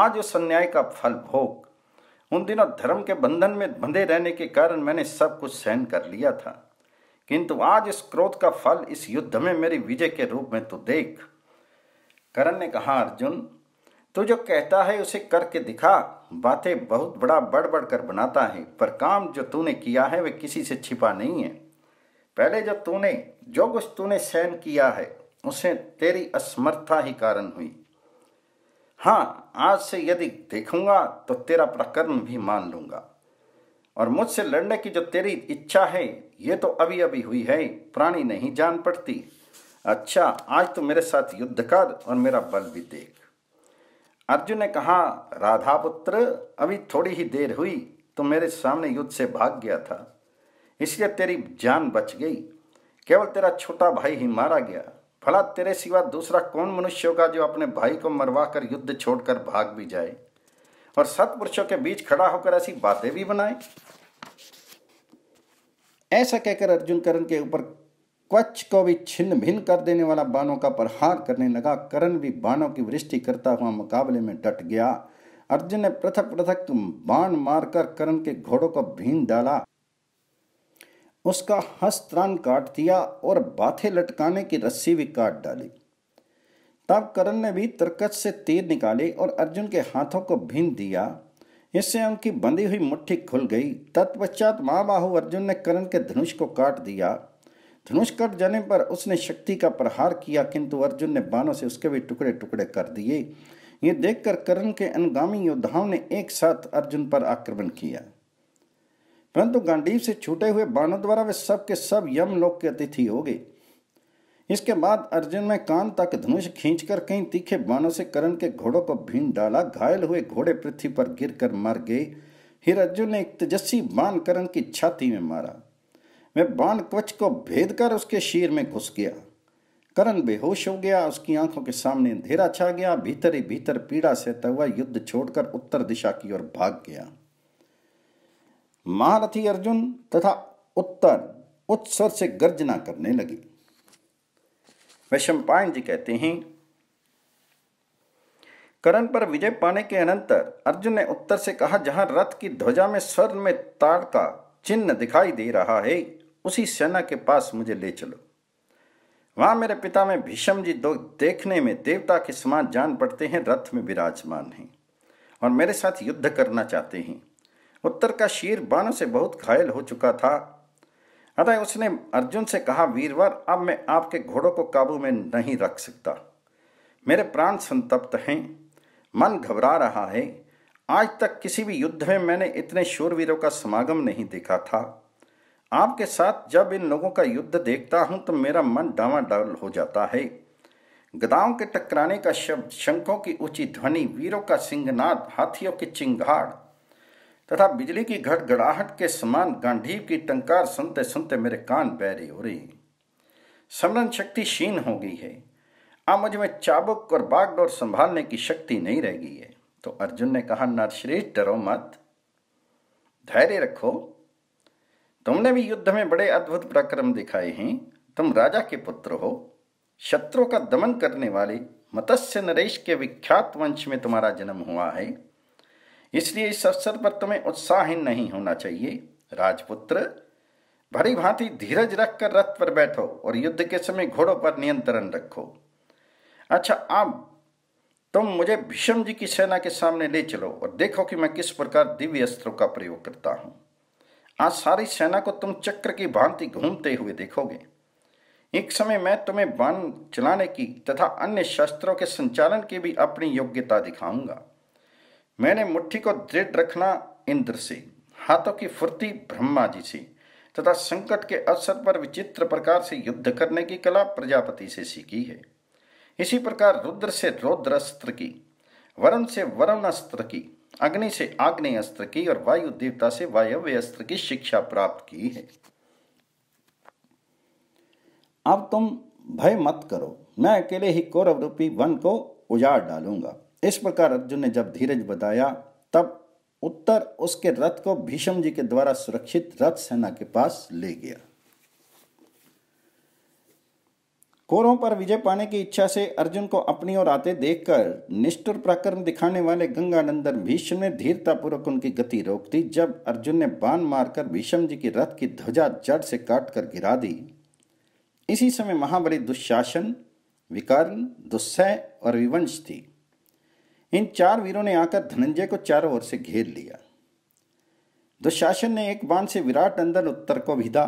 आज उस अन्याय का फल भोग उन दिनों धर्म के बंधन में बंधे रहने के कारण मैंने सब कुछ सहन कर लिया था किंतु आज इस क्रोध का फल इस युद्ध में मेरी विजय के रूप में तो देख करण ने कहा अर्जुन तो जो कहता है उसे करके दिखा बातें बहुत बड़ा बड़बड़ बड़ कर बनाता है पर काम जो तूने किया है वे किसी से छिपा नहीं है पहले जब तूने जो कुछ तूने सहन किया है उसे तेरी असमर्था ही कारण हुई हाँ आज से यदि देखूंगा तो तेरा प्रकर्म भी मान लूंगा और मुझसे लड़ने की जो तेरी इच्छा है ये तो अभी अभी हुई है प्राणी नहीं जान पड़ती अच्छा आज तो मेरे साथ युद्ध कर और मेरा बल भी देख अर्जुन ने कहा राधा पुत्र अभी थोड़ी ही देर हुई तो मेरे सामने युद्ध से भाग गया था इसलिए तेरी जान बच गई केवल तेरा छोटा भाई ही मारा गया भला तेरे सिवा दूसरा कौन मनुष्य होगा जो अपने भाई को मरवा कर युद्ध छोड़कर भाग भी जाए और सतपुरुषों के बीच खड़ा होकर ऐसी बातें भी बनाए ऐसा कहकर अर्जुन करण के ऊपर क्वच को भी छिन्न भिन्न कर देने वाला बाणों का प्रहार करने लगा करण भी बाणों की वृष्टि करता हुआ मुकाबले में डट गया अर्जुन ने पृथक पृथक बाण मारकर करण के घोड़ों को भीन डाला उसका हस्त्राण काट दिया और बाथे लटकाने की रस्सी भी काट डाली तब करण ने भी तरकत से तीर निकाले और अर्जुन के हाथों को भीन दिया इससे उनकी बंधी हुई मुट्ठी खुल गई तत्पश्चात महाबाहु अर्जुन ने करण के धनुष को काट दिया धनुष कट जाने पर उसने शक्ति का प्रहार किया किंतु अर्जुन ने बाणों से उसके भी टुकड़े टुकड़े कर दिए ये देखकर कर्ण के अनुगामी योद्धाओं ने एक साथ अर्जुन पर आक्रमण किया परंतु गांडीव से छूटे हुए बाणों द्वारा वे सब के सब के अतिथि हो गए इसके बाद अर्जुन ने कान तक धनुष खींचकर कई तीखे बाणों से करण के घोड़ों को भीन डाला घायल हुए घोड़े पृथ्वी पर गिरकर मर गए फिर अर्जुन ने एक तेजस्वी बाण करण की छाती में मारा मैं बाण क्वच को भेद कर उसके शीर में घुस गया करण बेहोश हो गया उसकी आंखों के सामने अंधेरा छा गया भीतर ही भीतर पीड़ा सहता हुआ युद्ध छोड़कर उत्तर दिशा की ओर भाग गया महारथी अर्जुन तथा उत्तर उत्सव से गर्जना करने लगी वैशंपायन जी कहते हैं करण पर विजय पाने के अनंतर अर्जुन ने उत्तर से कहा जहां रथ की ध्वजा में स्वर्ण में ताड़ का चिन्ह दिखाई दे रहा है उसी सेना के पास मुझे ले चलो वहां मेरे पिता में भीषम जी दो देखने में देवता के समान जान पड़ते हैं रथ में विराजमान हैं और मेरे साथ युद्ध करना चाहते हैं उत्तर का शीर बाणों से बहुत घायल हो चुका था अतः उसने अर्जुन से कहा वीरवर अब मैं आपके घोड़ों को काबू में नहीं रख सकता मेरे प्राण संतप्त हैं मन घबरा रहा है आज तक किसी भी युद्ध में मैंने इतने शूरवीरों का समागम नहीं देखा था आपके साथ जब इन लोगों का युद्ध देखता हूं तो मेरा मन डावाडावल हो जाता है गदाओं के टकराने का शब्द शंखों की ऊंची ध्वनि वीरों का सिंहनाद हाथियों की चिंगाड़ तथा बिजली की घड़घड़ाहट के समान गांधी की टंकार सुनते सुनते मेरे कान बैरी हो रही समरण शक्ति क्षीण हो गई है अब मुझ में चाबुक और बागडोर संभालने की शक्ति नहीं रह गई है तो अर्जुन ने कहा नरश्रेष्ठ डरो मत धैर्य रखो तुमने भी युद्ध में बड़े अद्भुत पराक्रम दिखाए हैं तुम राजा के पुत्र हो शत्रु का दमन करने वाले मत्स्य नरेश के विख्यात वंश में तुम्हारा जन्म हुआ है इसलिए इस अवसर पर तुम्हें उत्साहहीन नहीं होना चाहिए राजपुत्र भरी भांति धीरज रखकर रथ पर बैठो और युद्ध के समय घोड़ों पर नियंत्रण रखो अच्छा अब तुम मुझे भीष्म जी की सेना के सामने ले चलो और देखो कि मैं किस प्रकार दिव्य अस्त्रों का प्रयोग करता हूं आज हाँ, सारी सेना को तुम चक्र की भांति घूमते हुए देखोगे एक समय मैं तुम्हें बाण चलाने की तथा अन्य शस्त्रों के संचालन की भी अपनी योग्यता दिखाऊंगा मैंने मुट्ठी को दृढ़ रखना इंद्र से हाथों की फुर्ती ब्रह्मा जी से तथा संकट के अवसर पर विचित्र प्रकार से युद्ध करने की कला प्रजापति से सीखी है इसी प्रकार रुद्र से रौद्र अस्त्र की वरुण से वरुण अस्त्र की अग्नि से आग्नि अस्त्र की और वायु देवता से वायव्य अस्त्र की शिक्षा प्राप्त की है अब तुम भय मत करो मैं अकेले ही कौरव रूपी वन को उजाड़ डालूंगा इस प्रकार अर्जुन ने जब धीरज बताया तब उत्तर उसके रथ को भीषम जी के द्वारा सुरक्षित रथ सेना के पास ले गया कोरों पर विजय पाने की इच्छा से अर्जुन को अपनी ओर आते देखकर निष्ठुर प्रकरण दिखाने वाले गंगानंदन भीष्म ने धीरता पूर्वक उनकी गति रोक दी जब अर्जुन ने बान मारकर भीष्म जी की रथ की ध्वजा जड़ से काट कर गिरा दी इसी समय महाबली दुशासन विकर्ण दुस्सह और विवंश थी इन चार वीरों ने आकर धनंजय को चारों ओर से घेर लिया दुशासन ने एक बाण से विराट अंदर उत्तर को भिदा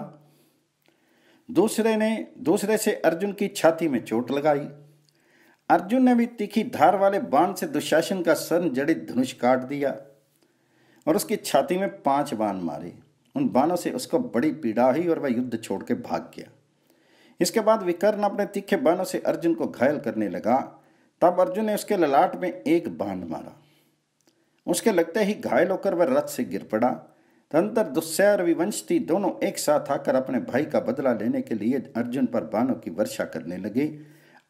दूसरे ने दूसरे से अर्जुन की छाती में चोट लगाई अर्जुन ने भी तीखी धार वाले बाण से दुशासन का स्वर्ण जड़ित धनुष काट दिया और उसकी छाती में पांच बाण मारे उन बाणों से उसको बड़ी पीड़ा हुई और वह युद्ध छोड़ के भाग गया इसके बाद विकर्ण अपने तीखे बाणों से अर्जुन को घायल करने लगा तब अर्जुन ने उसके ललाट में एक बाण मारा उसके लगते ही घायल होकर वह रथ से गिर पड़ा तंतर दुस्यार थी दोनों एक साथ आकर अपने भाई का बदला लेने के लिए अर्जुन पर बाणों की वर्षा करने लगे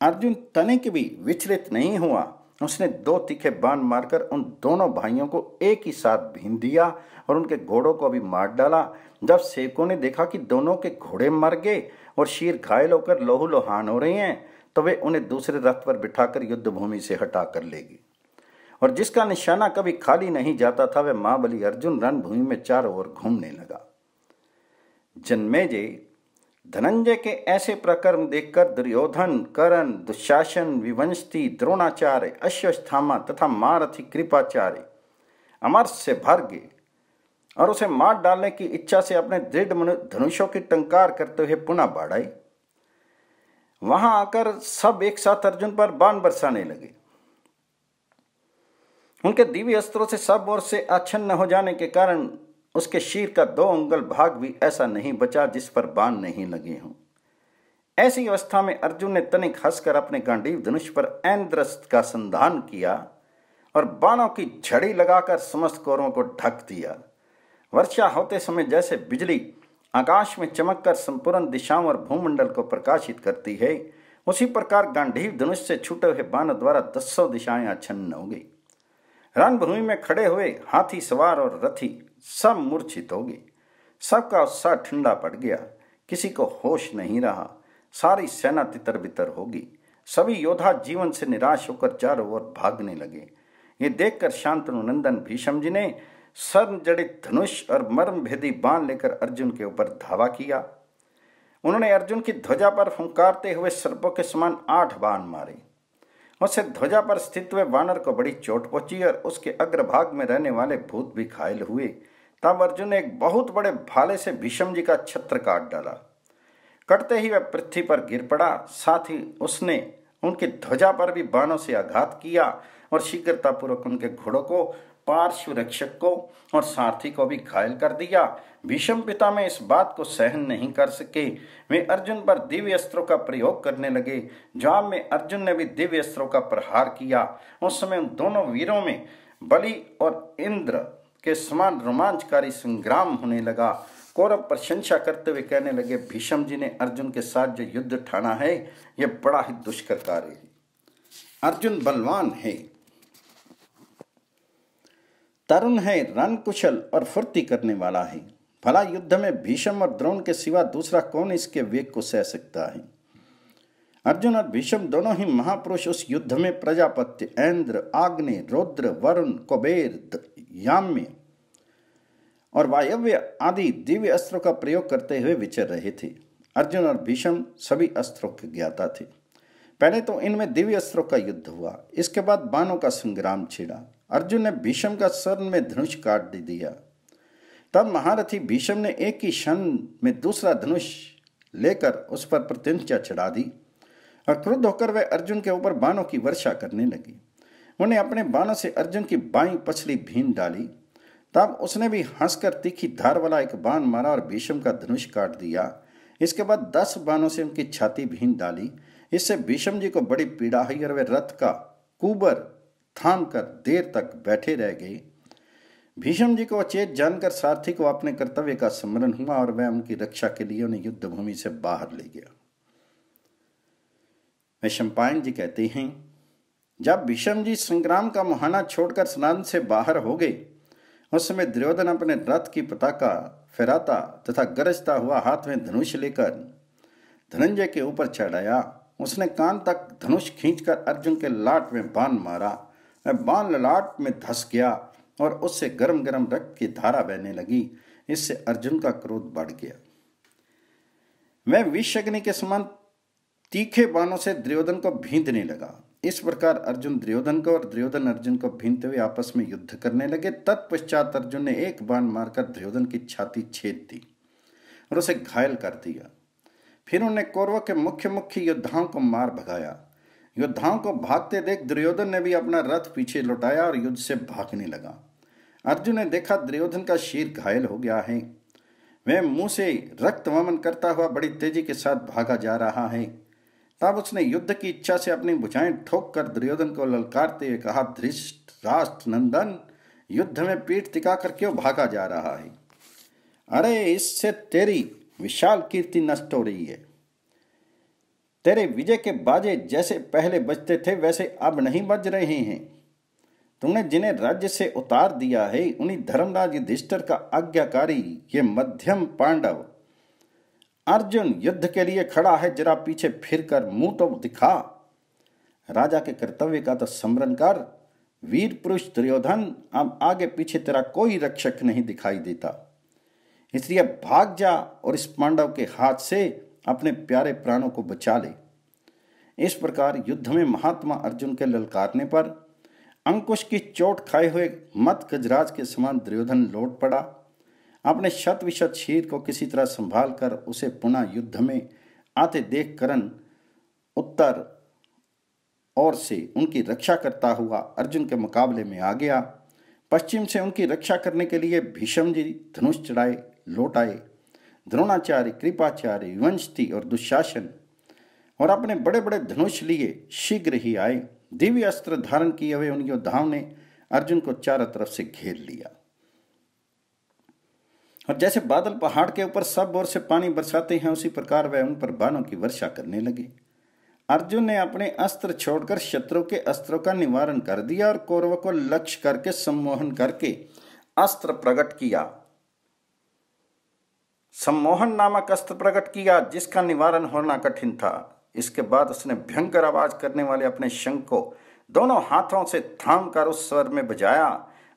अर्जुन तनिक भी विचलित नहीं हुआ उसने दो तीखे बाण मारकर उन दोनों भाइयों को एक ही साथ भीन दिया और उनके घोड़ों को भी मार डाला जब सेवकों ने देखा कि दोनों के घोड़े मर गए और शीर घायल होकर लोहू लोहान हो रहे हैं तो वे उन्हें दूसरे रथ पर बिठाकर युद्ध भूमि से हटा कर लेगी और जिसका निशाना कभी खाली नहीं जाता था वह महाबली अर्जुन रणभूमि में चारों ओर घूमने लगा जन्मेजे धनंजय के ऐसे प्रकर्म देखकर दुर्योधन करण दुशासन विवंशती द्रोणाचार्य अश्वस्थामा तथा महारथी कृपाचार्य अमर से भर गए और उसे मार डालने की इच्छा से अपने दृढ़ धनुषों की टंकार करते हुए पुनः आई वहां आकर सब एक साथ अर्जुन पर बाण बरसाने लगे उनके दिव्य अस्त्रों से सब ओर से अच्छन्न हो जाने के कारण उसके शीर का दो अंगल भाग भी ऐसा नहीं बचा जिस पर बाण नहीं लगे हों ऐसी अवस्था में अर्जुन ने तनिक हंसकर अपने गांडीव धनुष पर ऐन्द्रस्त का संधान किया और बाणों की झड़ी लगाकर समस्त कौरों को ढक दिया वर्षा होते समय जैसे बिजली आकाश में चमककर संपूर्ण दिशाओं और भूमंडल को प्रकाशित करती है उसी प्रकार गांधीव धनुष से छूटे हुए बाण द्वारा दसों दिशाएं अच्छन्न हो गई रणभूमि में खड़े हुए हाथी सवार और रथी सब मूर्छित हो गए सबका उत्साह ठंडा पड़ गया किसी को होश नहीं रहा सारी सेना तितर बितर होगी सभी योद्धा जीवन से निराश होकर चारों ओर भागने लगे ये देखकर शांतनु नंदन भीषम जी ने सर्ण जड़ित धनुष और मर्म भेदी बाण लेकर अर्जुन के ऊपर धावा किया उन्होंने अर्जुन की ध्वजा पर फुंकारते हुए सर्पों के समान आठ बाण मारे उसे ध्वजा पर स्थित हुए वानर को बड़ी चोट पहुंची और उसके अग्रभाग में रहने वाले भूत भी घायल हुए तब अर्जुन ने एक बहुत बड़े भाले से भीषम जी का छत्र काट डाला कटते ही वह पृथ्वी पर गिर पड़ा साथ ही उसने उनके ध्वजा पर भी बाणों से आघात किया और शीघ्रतापूर्वक उनके घोड़ों को पार्श्व रक्षक को और सारथी को भी घायल कर दिया भीषम में इस बात को सहन नहीं कर सके वे अर्जुन पर दिव्य अस्त्रों का प्रयोग करने लगे जवाब में अर्जुन ने भी दिव्य अस्त्रों का प्रहार किया उस समय उन दोनों वीरों में बलि और इंद्र के समान रोमांचकारी संग्राम होने लगा कौरव प्रशंसा करते हुए कहने लगे भीषम जी ने अर्जुन के साथ जो युद्ध ठाना है यह बड़ा ही दुष्कर कार्य है अर्जुन बलवान है तरुण है रन कुशल और फुर्ती करने वाला है भला युद्ध में भीषम और द्रोण के सिवा दूसरा कौन इसके वेग को सह सकता है अर्जुन और भीषम दोनों ही महापुरुष उस युद्ध में प्रजापत्य ऐन्द्र आग्ने रौद्र वरुण कुबेर याम्य और वायव्य आदि दिव्य अस्त्रों का प्रयोग करते हुए विचर रहे थे अर्जुन और भीषम सभी अस्त्रों के ज्ञाता थे पहले तो इनमें दिव्य अस्त्रों का युद्ध हुआ इसके बाद बाणों का संग्राम छिड़ा अर्जुन ने भीषम का सर में धनुष काट दे दिया तब महारथी भीषम ने एक ही क्षण में दूसरा धनुष लेकर उस पर प्रत्यंचा चढ़ा दी और क्रुद्ध होकर वह अर्जुन के ऊपर बाणों की वर्षा करने लगी उन्हें अपने बाणों से अर्जुन की बाई पछली भीन डाली तब उसने भी हंसकर तीखी धार वाला एक बाण मारा और भीषम का धनुष काट दिया इसके बाद दस बाणों से उनकी छाती भीन डाली इससे भीषम जी को बड़ी पीड़ा हुई और वे रथ का कुबर थाम कर देर तक बैठे रह गए भीष्म जी को अचेत जानकर सारथी को अपने कर्तव्य का स्मरण हुआ और वह उनकी रक्षा के लिए उन्हें युद्ध भूमि से बाहर ले गया वैशंपायन जी कहते हैं जब भीष्म जी संग्राम का मुहाना छोड़कर स्नान से बाहर हो गए उस समय दुर्योधन अपने रथ की पताका फहराता तथा गरजता हुआ हाथ में धनुष लेकर धनंजय के ऊपर चढ़ाया उसने कान तक धनुष खींचकर अर्जुन के लाट में बांध मारा मैं बाल ललाट में धस गया और उससे गर्म गर्म रक्त की धारा बहने लगी इससे अर्जुन का क्रोध बढ़ गया मैं विषग्नि के समान तीखे बाणों से द्र्योधन को भींदने लगा इस प्रकार अर्जुन द्र्योधन को और द्र्योधन अर्जुन को भींदते हुए आपस में युद्ध करने लगे तत्पश्चात अर्जुन ने एक बाण मारकर द्र्योधन की छाती छेद दी और उसे घायल कर दिया फिर उन्हें कौरव के मुख्य मुख्य योद्धाओं को मार भगाया योद्धाओं को भागते देख दुर्योधन ने भी अपना रथ पीछे लौटाया और युद्ध से भागने लगा अर्जुन ने देखा दुर्योधन का शीर घायल हो गया है वह मुंह से रक्त वमन करता हुआ बड़ी तेजी के साथ भागा जा रहा है तब उसने युद्ध की इच्छा से अपनी बुझाएं ठोक कर दुर्योधन को ललकारते हुए कहा धृष्ट राष्ट्र नंदन युद्ध में पीठ टिकाकर क्यों भागा जा रहा है अरे इससे तेरी विशाल कीर्ति नष्ट हो रही है तेरे विजय के बाजे जैसे पहले बजते थे वैसे अब नहीं बज रहे हैं तुमने जिन्हें राज्य से उतार दिया है उन्हीं धर्मराज युधिष्ठर का आज्ञाकारी ये मध्यम पांडव अर्जुन युद्ध के लिए खड़ा है जरा पीछे फिर कर मुंह तो दिखा राजा के कर्तव्य का तो स्मरण कर वीर पुरुष दुर्योधन अब आगे पीछे तेरा कोई रक्षक नहीं दिखाई देता इसलिए भाग जा और इस पांडव के हाथ से अपने प्यारे प्राणों को बचा ले इस प्रकार युद्ध में महात्मा अर्जुन के ललकारने पर अंकुश की चोट खाए हुए मत गजराज के समान दुर्योधन लौट पड़ा अपने शत विशत शीर को किसी तरह संभाल कर उसे पुनः युद्ध में आते देख करण उत्तर और से उनकी रक्षा करता हुआ अर्जुन के मुकाबले में आ गया पश्चिम से उनकी रक्षा करने के लिए भीषम जी धनुष चढ़ाए लौट आए द्रोणाचार्य कृपाचार्य विवंशति और दुशासन और अपने बड़े बड़े धनुष लिए शीघ्र ही आए दिव्य अस्त्र धारण किए हुए उनकी धाव ने अर्जुन को चारों तरफ से घेर लिया और जैसे बादल पहाड़ के ऊपर सब ओर से पानी बरसाते हैं उसी प्रकार वह उन पर बाणों की वर्षा करने लगे अर्जुन ने अपने अस्त्र छोड़कर शत्रु के अस्त्रों का निवारण कर दिया और कौरव को लक्ष्य करके सम्मोहन करके अस्त्र प्रकट किया सम्मोहन नामक अस्त्र प्रकट किया जिसका निवारण होना कठिन था इसके बाद उसने भयंकर आवाज करने वाले अपने शंख को दोनों हाथों से थाम कर उस स्वर में बजाया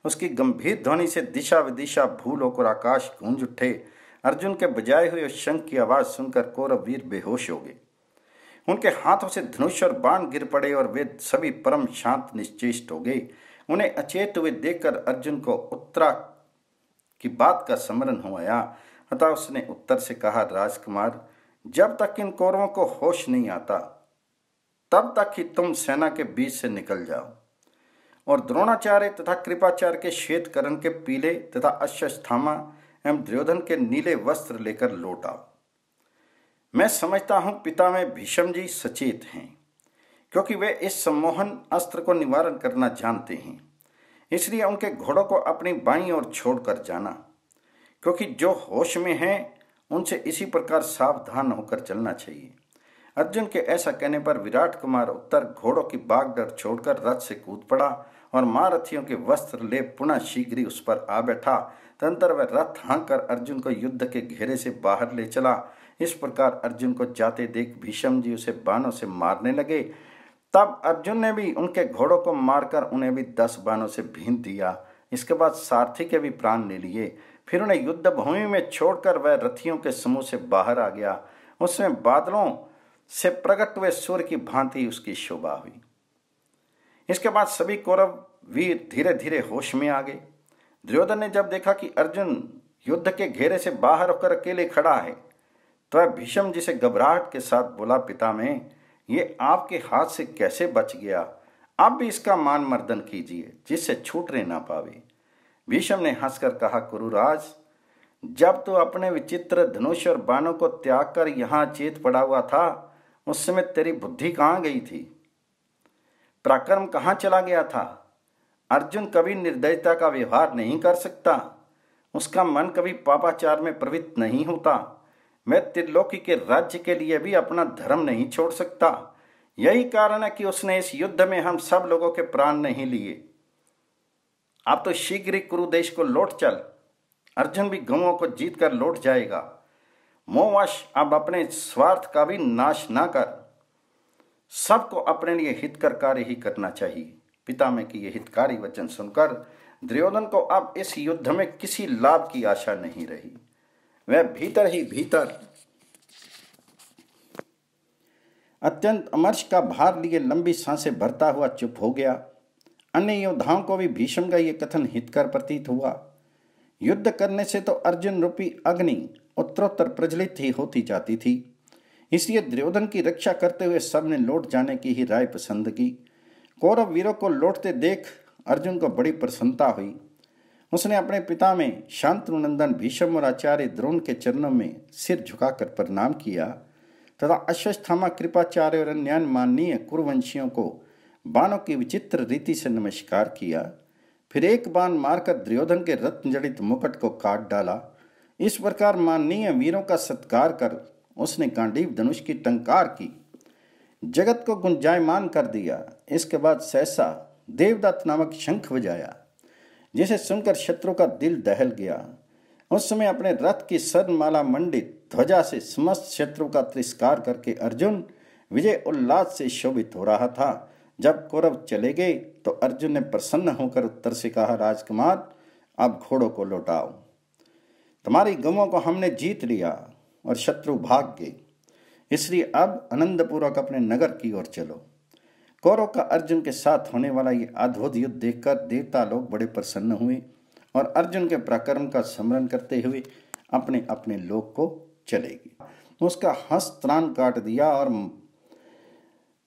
उसकी गंभीर ध्वनि से दिशा विदिशा भूल होकर आकाश गूंज उठे अर्जुन के बजाए हुए शंख की आवाज सुनकर कौरव वीर बेहोश हो गए उनके हाथों से धनुष और बाण गिर पड़े और वे सभी परम शांत निश्चेष्ट हो गए उन्हें अचेत हुए देखकर अर्जुन को उत्तरा की बात का स्मरण हो आया अतः उसने उत्तर से कहा राजकुमार जब तक इन कौरवों को होश नहीं आता तब तक ही तुम सेना के बीच से निकल जाओ और द्रोणाचार्य तथा कृपाचार्य के श्वेतकरण के पीले तथा अश्वस्थामा एवं द्र्योधन के नीले वस्त्र लेकर लौट आओ मैं समझता हूं पिता में भीषम जी सचेत हैं क्योंकि वे इस सम्मोहन अस्त्र को निवारण करना जानते हैं इसलिए उनके घोड़ों को अपनी बाई और छोड़कर जाना क्योंकि जो होश में हैं उनसे इसी प्रकार सावधान होकर चलना चाहिए अर्जुन के ऐसा कहने पर विराट कुमार उत्तर घोड़ों की बागडर छोड़कर रथ से कूद पड़ा और महारथियों के वस्त्र ले पुनः शीघ्र ही उस पर आ बैठा तंत्र वह रथ हाँक कर अर्जुन को युद्ध के घेरे से बाहर ले चला इस प्रकार अर्जुन को जाते देख भीषम जी उसे बाणों से मारने लगे तब अर्जुन ने भी उनके घोड़ों को मारकर उन्हें भी दस बाणों से भीन दिया इसके बाद सारथी के भी प्राण ले लिए फिर उन्हें युद्ध भूमि में छोड़कर वह रथियों के समूह से बाहर आ गया उसमें बादलों से प्रकट हुए सूर्य की भांति उसकी शोभा हुई इसके बाद सभी कौरव वीर धीरे धीरे होश में आ गए दुर्योधन ने जब देखा कि अर्जुन युद्ध के घेरे से बाहर होकर अकेले खड़ा है तो वह भीषम जी से घबराहट के साथ बोला पिता में ये आपके हाथ से कैसे बच गया आप भी इसका मान मर्दन कीजिए जिससे छूटने ना पावे भीष्म ने हंसकर कहा कुरुराज जब तू अपने विचित्र धनुष और बाणों को त्याग कर यहाँ चेत पड़ा हुआ था उस समय तेरी बुद्धि कहाँ गई थी पराक्रम कहाँ चला गया था अर्जुन कभी निर्दयता का व्यवहार नहीं कर सकता उसका मन कभी पापाचार में प्रवृत्त नहीं होता मैं त्रिलोकी के राज्य के लिए भी अपना धर्म नहीं छोड़ सकता यही कारण है कि उसने इस युद्ध में हम सब लोगों के प्राण नहीं लिए आप तो शीघ्र ही कुरुदेश को लौट चल अर्जुन भी गवों को जीत कर लौट जाएगा मोहवश अब अपने स्वार्थ का भी नाश ना कर सबको अपने लिए हितकर कार्य ही करना चाहिए में की यह हितकारी वचन सुनकर द्र्योधन को अब इस युद्ध में किसी लाभ की आशा नहीं रही वह भीतर ही भीतर अत्यंत अमर्श का भार लिए लंबी सांसें भरता हुआ चुप हो गया अन्य योद्धाओं को भी भीष्म का यह कथन हितकर प्रतीत हुआ युद्ध करने से तो अर्जुन रूपी अग्नि उत्तरोत्तर प्रज्वलित ही होती जाती थी इसलिए द्र्योधन की रक्षा करते हुए सबने लौट जाने की ही राय पसंद की कौरव वीरों को लौटते देख अर्जुन को बड़ी प्रसन्नता हुई उसने अपने पिता में शांतनुनंदन भीष्म और आचार्य द्रोण के चरणों में सिर झुकाकर प्रणाम किया तथा अश्वस्थामा कृपाचार्य और अन्य माननीय कुरुवंशियों को बाणों की विचित्र रीति से नमस्कार किया फिर एक बाण मारकर द्र्योधन के रत्न जड़ित मुकुट को काट डाला इस प्रकार माननीय वीरों का सत्कार कर उसने गांडीव धनुष की टंकार की जगत को गुंजायमान कर दिया इसके बाद सहसा देवदत्त नामक शंख बजाया जिसे सुनकर शत्रु का दिल दहल गया उस समय अपने रथ की सरमाला मंडित ध्वजा से समस्त शत्रु का तिरस्कार करके अर्जुन विजय उल्लास से शोभित हो रहा था जब कौरव चले गए तो अर्जुन ने प्रसन्न होकर उत्तर से कहा राजकुमार अब घोड़ों को लौटाओ तुम्हारी गवों को हमने जीत लिया और शत्रु भाग गए इसलिए अब आनंदपूर्वक अपने नगर की ओर चलो कौरव का अर्जुन के साथ होने वाला ये अद्भुत युद्ध देखकर देवता लोग बड़े प्रसन्न हुए और अर्जुन के पराक्रम का स्मरण करते हुए अपने अपने लोग को चले गए उसका हस्त काट दिया और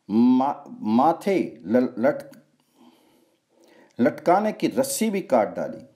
मा, माथे लट लटकाने की रस्सी भी काट डाली